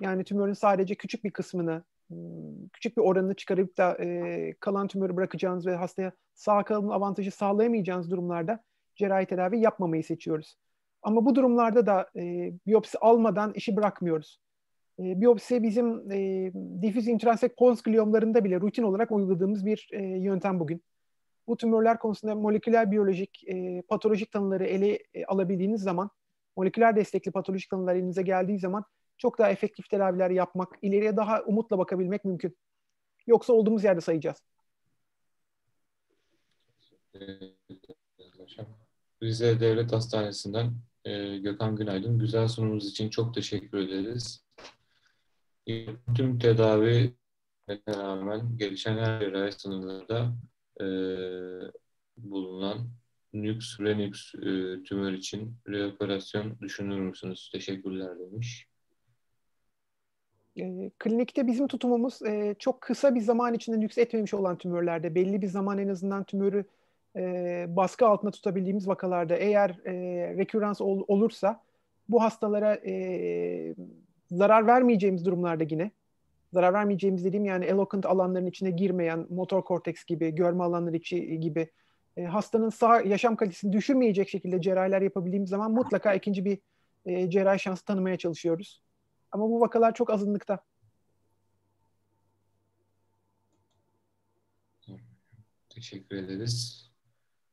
Yani tümörün sadece küçük bir kısmını Iı, küçük bir oranını çıkarıp da e, kalan tümörü bırakacağınız ve hastaya sağ kalım avantajı sağlayamayacağınız durumlarda cerrahi tedavi yapmamayı seçiyoruz. Ama bu durumlarda da e, biyopsi almadan işi bırakmıyoruz. E, biyopsi bizim e, difüz intrinsik pons gliyomlarında bile rutin olarak uyguladığımız bir e, yöntem bugün. Bu tümörler konusunda moleküler biyolojik, e, patolojik tanıları ele e, alabildiğiniz zaman, moleküler destekli patolojik tanılar elinize geldiği zaman çok daha efektif tedaviler yapmak, ileriye daha umutla bakabilmek mümkün. Yoksa olduğumuz yerde sayacağız. Rize Devlet Hastanesi'nden e, Gökhan Günaydın. Güzel sunumunuz için çok teşekkür ederiz. Tüm tedavi rağmen gelişen her cerrahi sınırlarda e, bulunan nüks, renüks e, tümör için reoperasyon düşünür müsünüz? Teşekkürler demiş. E, klinikte bizim tutumumuz e, çok kısa bir zaman içinde nüks etmemiş olan tümörlerde belli bir zaman en azından tümörü e, baskı altında tutabildiğimiz vakalarda eğer e, rekürans ol, olursa bu hastalara e, zarar vermeyeceğimiz durumlarda yine zarar vermeyeceğimiz dediğim yani elokant alanların içine girmeyen motor korteks gibi görme alanları içi gibi e, hastanın sağ yaşam kalitesini düşürmeyecek şekilde cerrahiler yapabildiğimiz zaman mutlaka ikinci bir e, cerrahi şansı tanımaya çalışıyoruz. Ama bu vakalar çok azınlıkta. Teşekkür ederiz.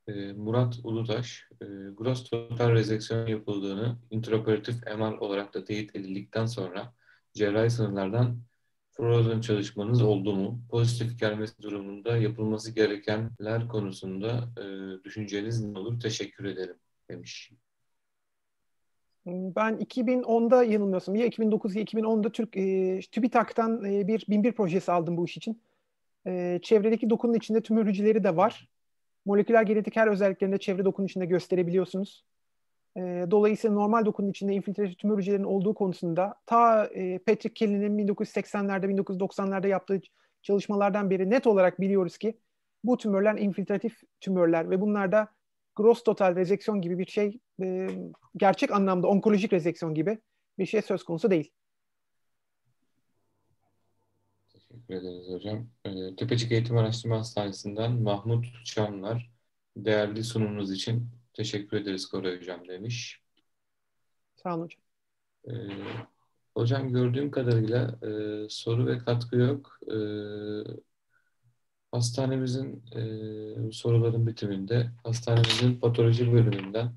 Ee, Murat Ulutaş, e, gross total rezeksiyon yapıldığını intraoperatif MR olarak da teyit edildikten sonra cerrahi sınırlardan Frozen çalışmanız oldu mu? Pozitif gelmesi durumunda yapılması gerekenler konusunda e, düşünceniz ne olur? Teşekkür ederim demiş. Hmm, ben 2010'da yanılmıyorsam ya 2009 ya 2010'da Türk e, TÜBİTAK'tan e, bir 1001 projesi aldım bu iş için. E, çevredeki dokunun içinde tümör hücreleri de var. Moleküler genetik her özelliklerini çevre dokunun içinde gösterebiliyorsunuz. E, dolayısıyla normal dokunun içinde infiltratif tümör hücrelerinin olduğu konusunda ta e, Patrick Kelly'nin 1980'lerde 1990'larda yaptığı çalışmalardan beri net olarak biliyoruz ki bu tümörler infiltratif tümörler ve bunlarda gross total rezeksiyon gibi bir şey e, gerçek anlamda onkolojik rezeksiyon gibi bir şey söz konusu değil. Teşekkür ederiz hocam. E, Tepecik Eğitim Araştırma Hastanesi'nden Mahmut Çamlar değerli sunumunuz için teşekkür ederiz Koray Hocam demiş. Sağ olun hocam. E, hocam gördüğüm kadarıyla e, soru ve katkı yok. E, hastanemizin e, soruların bitiminde hastanemizin patoloji bölümünden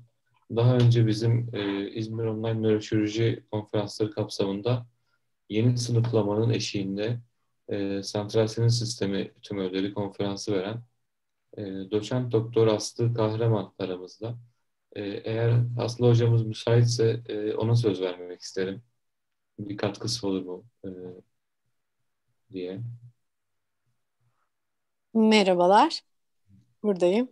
daha önce bizim e, İzmir Online Nöroşirurji konferansları kapsamında yeni sınıflamanın eşiğinde e, santral sinir sistemi tümörleri konferansı veren e, doçent doktor Aslı Kahraman aramızda. E, eğer Aslı hocamız müsaitse e, ona söz vermek isterim. Bir katkısı olur mu e, diye. Merhabalar. Buradayım.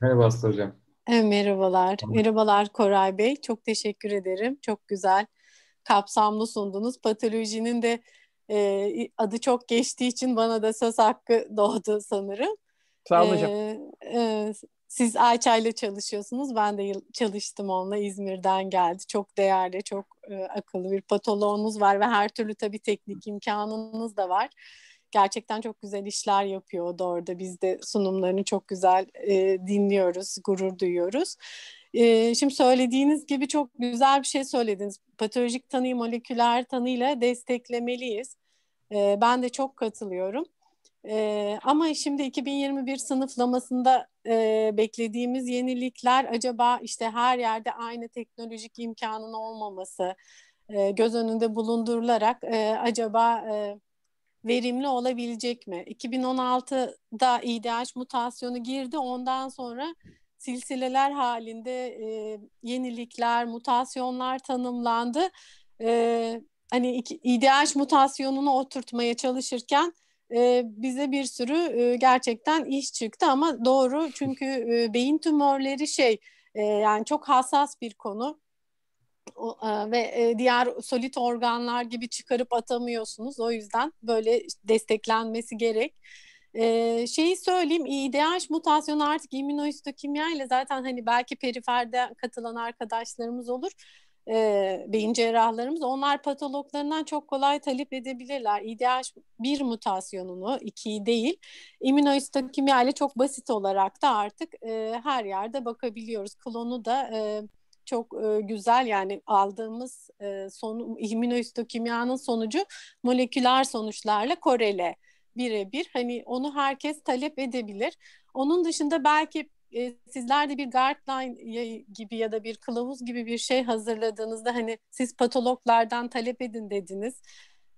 Merhaba Aslı Hocam. E, merhabalar. Tamam. Merhabalar Koray Bey. Çok teşekkür ederim. Çok güzel, kapsamlı sundunuz. Patolojinin de e, adı çok geçtiği için bana da söz hakkı doğdu sanırım. Sağ olun e, E, siz Ayça ile çalışıyorsunuz. Ben de çalıştım onunla. İzmir'den geldi. Çok değerli, çok e, akıllı bir patoloğunuz var ve her türlü tabii teknik imkanınız da var gerçekten çok güzel işler yapıyor da orada. Biz de sunumlarını çok güzel e, dinliyoruz, gurur duyuyoruz. E, şimdi söylediğiniz gibi çok güzel bir şey söylediniz. Patolojik tanıyı moleküler tanıyla desteklemeliyiz. E, ben de çok katılıyorum. E, ama şimdi 2021 sınıflamasında e, beklediğimiz yenilikler acaba işte her yerde aynı teknolojik imkanın olmaması e, göz önünde bulundurularak e, acaba e, verimli olabilecek mi? 2016'da İDH e mutasyonu girdi. Ondan sonra silsileler halinde e, yenilikler, mutasyonlar tanımlandı. E, hani İDH e mutasyonunu oturtmaya çalışırken e, bize bir sürü e, gerçekten iş çıktı ama doğru çünkü e, beyin tümörleri şey e, yani çok hassas bir konu. E, ve e, diğer solit organlar gibi çıkarıp atamıyorsunuz. O yüzden böyle desteklenmesi gerek. Ee, şeyi söyleyeyim, İDH e mutasyonu artık immünohistokimya ile zaten hani belki periferde katılan arkadaşlarımız olur, e, beyin cerrahlarımız. Onlar patologlarından çok kolay talep edebilirler. İDH bir mutasyonunu, ikiyi değil, immünohistokimya ile çok basit olarak da artık e, her yerde bakabiliyoruz. Klonu da... E, çok e, güzel yani aldığımız e, son, immünohistokimyanın sonucu moleküler sonuçlarla korele birebir. Hani onu herkes talep edebilir. Onun dışında belki e, sizler de bir guideline gibi ya da bir kılavuz gibi bir şey hazırladığınızda hani siz patologlardan talep edin dediniz.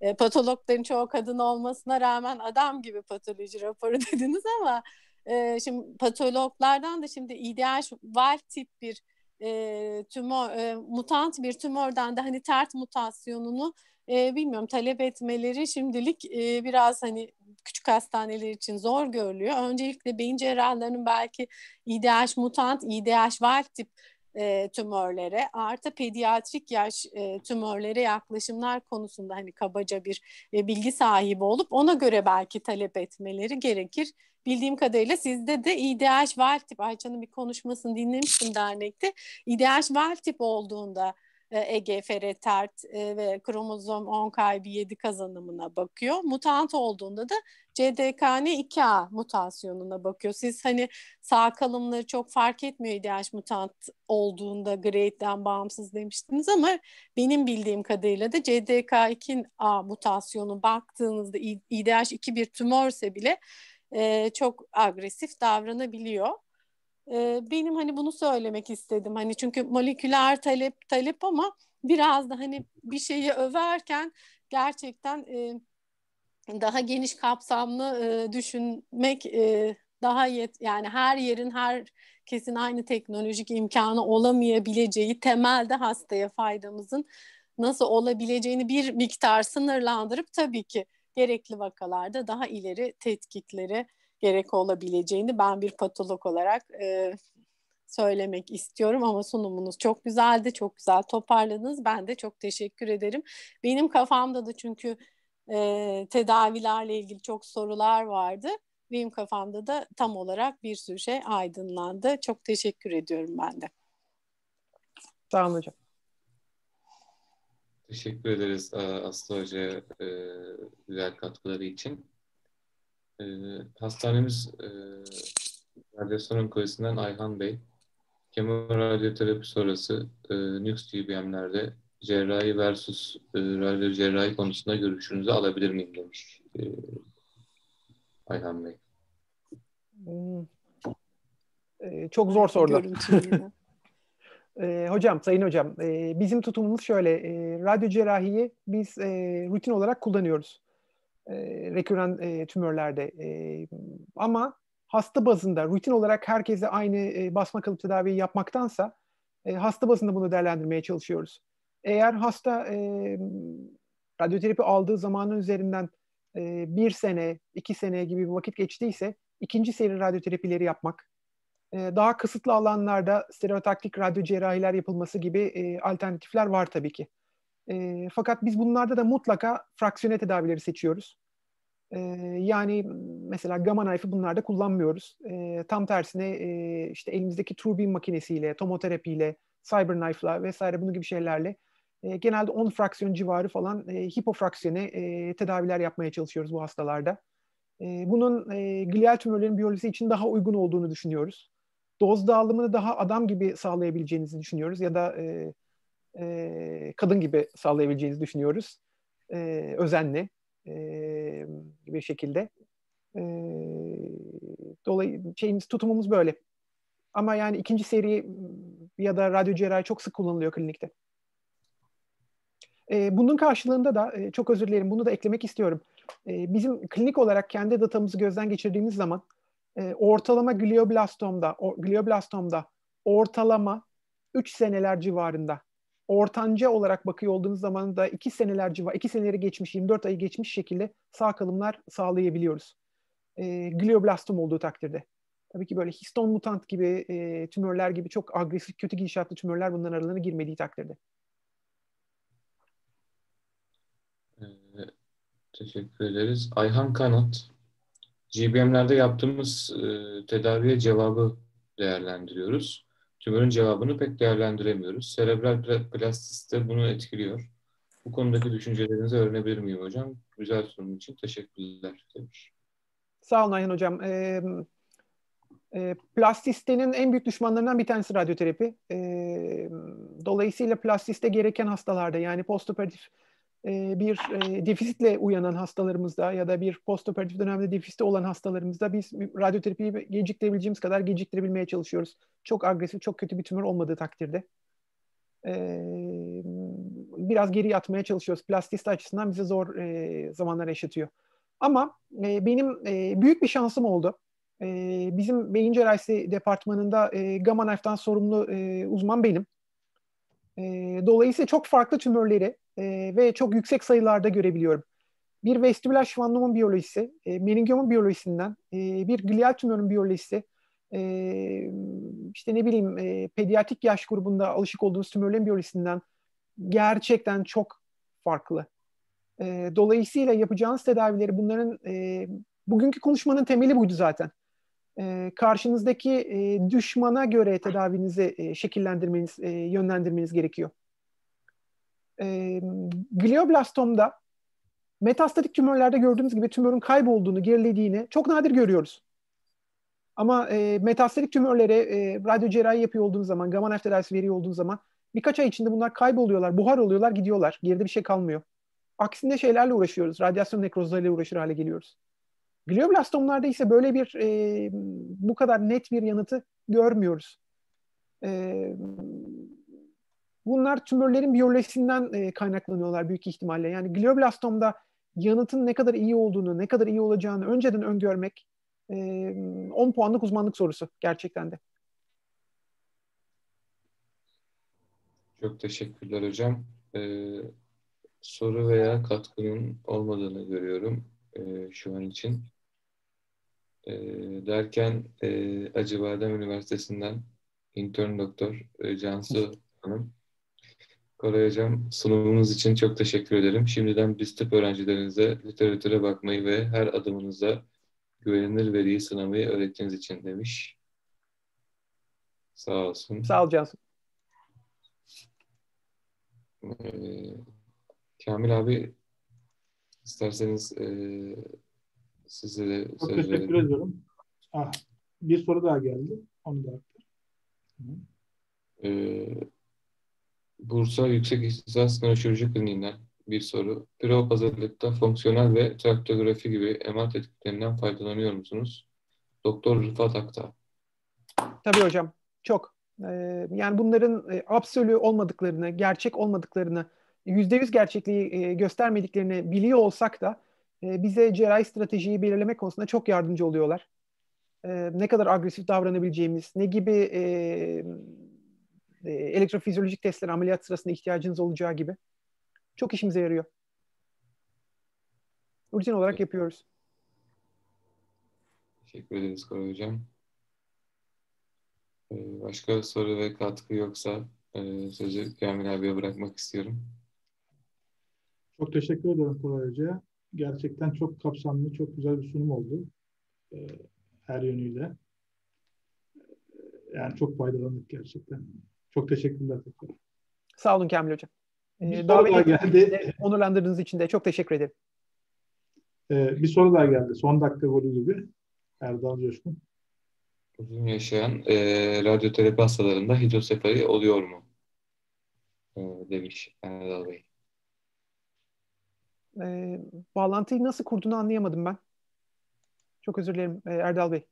E, patologların çoğu kadın olmasına rağmen adam gibi patoloji raporu dediniz ama e, şimdi patologlardan da şimdi ideal wild tip bir e, tümör e, mutant bir tümörden de hani tert mutasyonunu e, bilmiyorum talep etmeleri şimdilik e, biraz hani küçük hastaneler için zor görülüyor. Öncelikle beyin cerrahlarının belki IDH e mutant, IDH e var tip e, tümörlere artı pediatrik yaş e, tümörlere yaklaşımlar konusunda hani kabaca bir e, bilgi sahibi olup ona göre belki talep etmeleri gerekir. Bildiğim kadarıyla sizde de IDH e var tip Ayça'nın bir konuşmasını dinlemiştim dernekte. IDH e var tip olduğunda ee, EGFR tert e, ve kromozom 10 kaybı 7 kazanımına bakıyor. Mutant olduğunda da CDKN2A mutasyonuna bakıyor. Siz hani sağ kalımları çok fark etmiyor IDH mutant olduğunda grade'den bağımsız demiştiniz ama benim bildiğim kadarıyla da CDK2A mutasyonu baktığınızda IDH2 bir tümörse bile e, çok agresif davranabiliyor. E, benim hani bunu söylemek istedim. Hani çünkü moleküler talep talep ama biraz da hani bir şeyi överken gerçekten e, daha geniş kapsamlı e, düşünmek e, daha yet yani her yerin her kesin aynı teknolojik imkanı olamayabileceği temelde hastaya faydamızın nasıl olabileceğini bir miktar sınırlandırıp tabii ki gerekli vakalarda daha ileri tetkikleri gerek olabileceğini ben bir patolog olarak e, söylemek istiyorum ama sunumunuz çok güzeldi, çok güzel toparladınız. Ben de çok teşekkür ederim. Benim kafamda da çünkü e, tedavilerle ilgili çok sorular vardı. Benim kafamda da tam olarak bir sürü şey aydınlandı. Çok teşekkür ediyorum ben de. Sağ olun hocam. Teşekkür ederiz e, Aslı Hoca'ya e, güzel katkıları için. E, hastanemiz e, radyasyon onkolojisinden Ayhan Bey. radyoterapi sonrası e, nüks TBM'lerde cerrahi versus e, radyo cerrahi konusunda görüşünüzü alabilir miyim demiş e, Ayhan Bey. Hmm. E, çok zor sorular. e, hocam, sayın hocam, e, bizim tutumumuz şöyle. E, radyo cerrahiyi biz e, rutin olarak kullanıyoruz e, reküren e, tümörlerde. E, ama hasta bazında rutin olarak herkese aynı e, basma kalıp tedaviyi yapmaktansa e, hasta bazında bunu değerlendirmeye çalışıyoruz. Eğer hasta e, radyoterapi aldığı zamanın üzerinden e, bir sene, iki sene gibi bir vakit geçtiyse ikinci seri radyoterapileri yapmak, e, daha kısıtlı alanlarda stereotaktik radyo cerrahiler yapılması gibi e, alternatifler var tabii ki. E, fakat biz bunlarda da mutlaka fraksiyone tedavileri seçiyoruz. E, yani mesela gamma knife'ı bunlarda kullanmıyoruz. E, tam tersine e, işte elimizdeki True makinesiyle, tomoterapiyle, cyber Cyberknife'la vesaire bunun gibi şeylerle e, genelde 10 fraksiyon civarı falan e, hipofraksiyone e, tedaviler yapmaya çalışıyoruz bu hastalarda. E, bunun e, glial tümörlerin biyolojisi için daha uygun olduğunu düşünüyoruz. Doz dağılımını daha adam gibi sağlayabileceğinizi düşünüyoruz ya da e, e, kadın gibi sağlayabileceğinizi düşünüyoruz. E, özenli e, bir şekilde. E, dolayı şeyimiz, tutumumuz böyle. Ama yani ikinci seri ya da radyo cerrahi çok sık kullanılıyor klinikte. E, bunun karşılığında da e, çok özür dilerim bunu da eklemek istiyorum. E, bizim klinik olarak kendi datamızı gözden geçirdiğimiz zaman e, ortalama glioblastomda, o, glioblastomda ortalama 3 seneler civarında ortanca olarak bakıyor olduğunuz zaman da 2 seneler civar, 2 seneleri geçmiş, 24 ayı geçmiş şekilde sağ kalımlar sağlayabiliyoruz. E, ee, glioblastom olduğu takdirde. Tabii ki böyle histon mutant gibi e, tümörler gibi çok agresif, kötü gidişatlı tümörler bunların aralarına girmediği takdirde. Ee, teşekkür ederiz. Ayhan Kanat, GBM'lerde yaptığımız e, tedaviye cevabı değerlendiriyoruz tümörün cevabını pek değerlendiremiyoruz. Serebral plastisite bunu etkiliyor. Bu konudaki düşüncelerinizi öğrenebilir miyim hocam? Güzel sunum için teşekkürler demiş. Sağ olun Ayhan Hocam. Ee, e, plastistenin en büyük düşmanlarından bir tanesi radyoterapi. E, dolayısıyla plastiste gereken hastalarda yani postoperatif operatif bir defisitle uyanan hastalarımızda ya da bir postoperatif dönemde defisite olan hastalarımızda biz radyoterapiyi geciktirebileceğimiz kadar geciktirebilmeye çalışıyoruz. Çok agresif, çok kötü bir tümör olmadığı takdirde. Biraz geri yatmaya çalışıyoruz. Plastist açısından bize zor zamanlar yaşatıyor. Ama benim büyük bir şansım oldu. Bizim beyin cerrahisi departmanında gamma knife'dan sorumlu uzman benim. Dolayısıyla çok farklı tümörleri e, ve çok yüksek sayılarda görebiliyorum. Bir vestibüler şivandomun biyolojisi, e, meningomun biyolojisinden, e, bir glial tümörün biyolojisi, e, işte ne bileyim e, pediatrik yaş grubunda alışık olduğumuz tümörlerin biyolojisinden gerçekten çok farklı. E, dolayısıyla yapacağınız tedavileri bunların e, bugünkü konuşmanın temeli buydu zaten. E, karşınızdaki e, düşmana göre tedavinizi e, şekillendirmeniz, e, yönlendirmeniz gerekiyor e, glioblastomda metastatik tümörlerde gördüğümüz gibi tümörün kaybolduğunu, gerilediğini çok nadir görüyoruz. Ama e, metastatik tümörlere e, radyo cerrahi yapıyor olduğunuz zaman, gamma knife tedavisi veriyor olduğunuz zaman birkaç ay içinde bunlar kayboluyorlar, buhar oluyorlar, gidiyorlar. Geride bir şey kalmıyor. Aksine şeylerle uğraşıyoruz. Radyasyon nekrozlarıyla uğraşır hale geliyoruz. Glioblastomlarda ise böyle bir e, bu kadar net bir yanıtı görmüyoruz. E, Bunlar tümörlerin biyolojisinden e, kaynaklanıyorlar büyük ihtimalle. Yani glioblastomda yanıtın ne kadar iyi olduğunu, ne kadar iyi olacağını önceden öngörmek 10 e, puanlık uzmanlık sorusu gerçekten de. Çok teşekkürler hocam. Ee, soru veya katkının olmadığını görüyorum e, şu an için. E, derken e, Acıbadem Üniversitesi'nden intern doktor e, Cansu Hanım Karayacağım sunumunuz için çok teşekkür ederim. Şimdiden biz tıp öğrencilerinize literatüre bakmayı ve her adımınıza güvenilir veriyi sınamayı öğrettiğiniz için demiş. Sağ olsun. Sağ ol Cansu. Ee, Kamil abi isterseniz e, size de Çok teşekkür verelim. ediyorum. Ah, bir soru daha geldi. Onu da aktar. Ee, Bursa Yüksek İhtisas Nöroşirurji Kliniğinden bir soru. Pro hazırlıkta fonksiyonel ve traktografi gibi MR tetkiklerinden faydalanıyor musunuz? Doktor Rıfat Aktağ. Tabii hocam. Çok. Ee, yani bunların e, absolü olmadıklarını, gerçek olmadıklarını, yüzde yüz gerçekliği e, göstermediklerini biliyor olsak da e, bize cerrahi stratejiyi belirleme konusunda çok yardımcı oluyorlar. Ee, ne kadar agresif davranabileceğimiz, ne gibi e, e, elektrofizyolojik testler ameliyat sırasında ihtiyacınız olacağı gibi çok işimize yarıyor. Rutin olarak yapıyoruz. Teşekkür ederiz Koray Hocam. Ee, başka soru ve katkı yoksa e, sözü Kamil abiye bırakmak istiyorum. Çok teşekkür ederim Koray Hoca'ya. Gerçekten çok kapsamlı, çok güzel bir sunum oldu. E, her yönüyle. Yani çok faydalandık gerçekten. Çok teşekkürler. Sağ olun Kamil Hocam. Ee, davet geldi. onurlandırdığınız için de çok teşekkür ederim. Ee, bir soru daha geldi. Son dakika golü gibi. Erdal Coşkun. Uzun yaşayan e, radyoterapi hastalarında hidrosefali oluyor mu? E, demiş Erdal Bey. E, bağlantıyı nasıl kurduğunu anlayamadım ben. Çok özür dilerim e, Erdal Bey.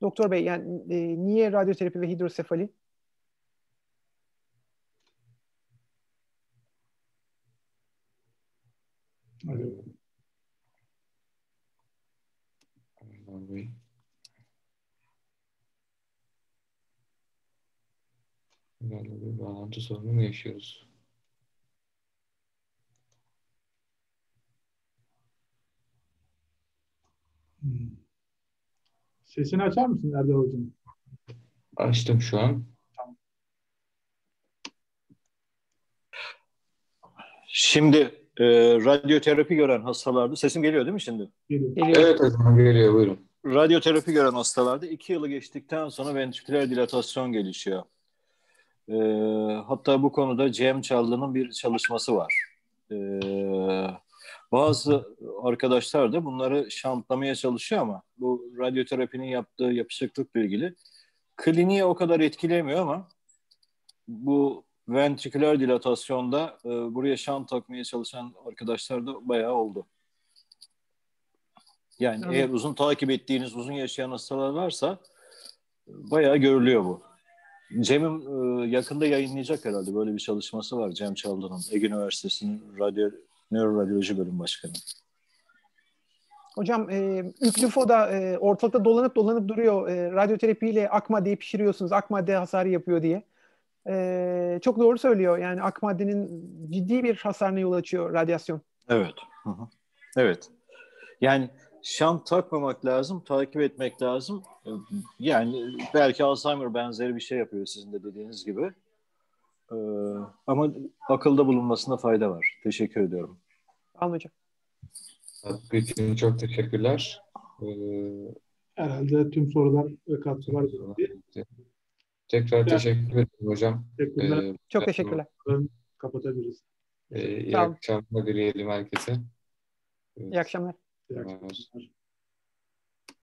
Doktor Bey yani e, niye radyoterapi ve hidrosefali? Hadi. Yani bir bağlantı sorunu mu yaşıyoruz? Hmm. Sesini açar mısın Erdal Hocam? Açtım şu an. Tamam. Şimdi e, radyoterapi gören hastalarda, sesim geliyor değil mi şimdi? Geliyor. Evet hocam geliyor buyurun. Radyoterapi gören hastalarda iki yılı geçtikten sonra ventriküler dilatasyon gelişiyor. E, hatta bu konuda Cem Çallı'nın bir çalışması var. E, bazı arkadaşlar da bunları şantlamaya çalışıyor ama bu radyoterapinin yaptığı yapışıklıkla ilgili kliniğe o kadar etkilemiyor ama bu ventriküler dilatasyonda e, buraya şan takmaya çalışan arkadaşlar da bayağı oldu. Yani evet. eğer uzun takip ettiğiniz uzun yaşayan hastalar varsa e, bayağı görülüyor bu. Cem'in e, yakında yayınlayacak herhalde böyle bir çalışması var Cem Çaldı'nın Ege Üniversitesi'nin radyo, nöroradyoloji bölüm başkanı. Hocam e, üklüfo da e, ortalıkta dolanıp dolanıp duruyor. E, radyoterapiyle akma diye pişiriyorsunuz. Akma diye hasarı yapıyor diye. Ee, çok doğru söylüyor. Yani ak maddenin ciddi bir hasarına yol açıyor radyasyon. Evet. Hı hı. Evet. Yani şan takmamak lazım, takip etmek lazım. Yani belki Alzheimer benzeri bir şey yapıyor sizin de dediğiniz gibi. Ee, ama akılda bulunmasına fayda var. Teşekkür ediyorum. Tamam hocam. çok teşekkürler. Ee, Herhalde tüm sorular ve katkılar gitti. Tekrar evet. teşekkür ederim hocam. Teşekkürler. Ee, Çok teşekkürler. Kapatabiliriz. Ee, iyi tamam. akşamlar dileyelim herkese. Evet. İyi akşamlar. İyi akşamlar.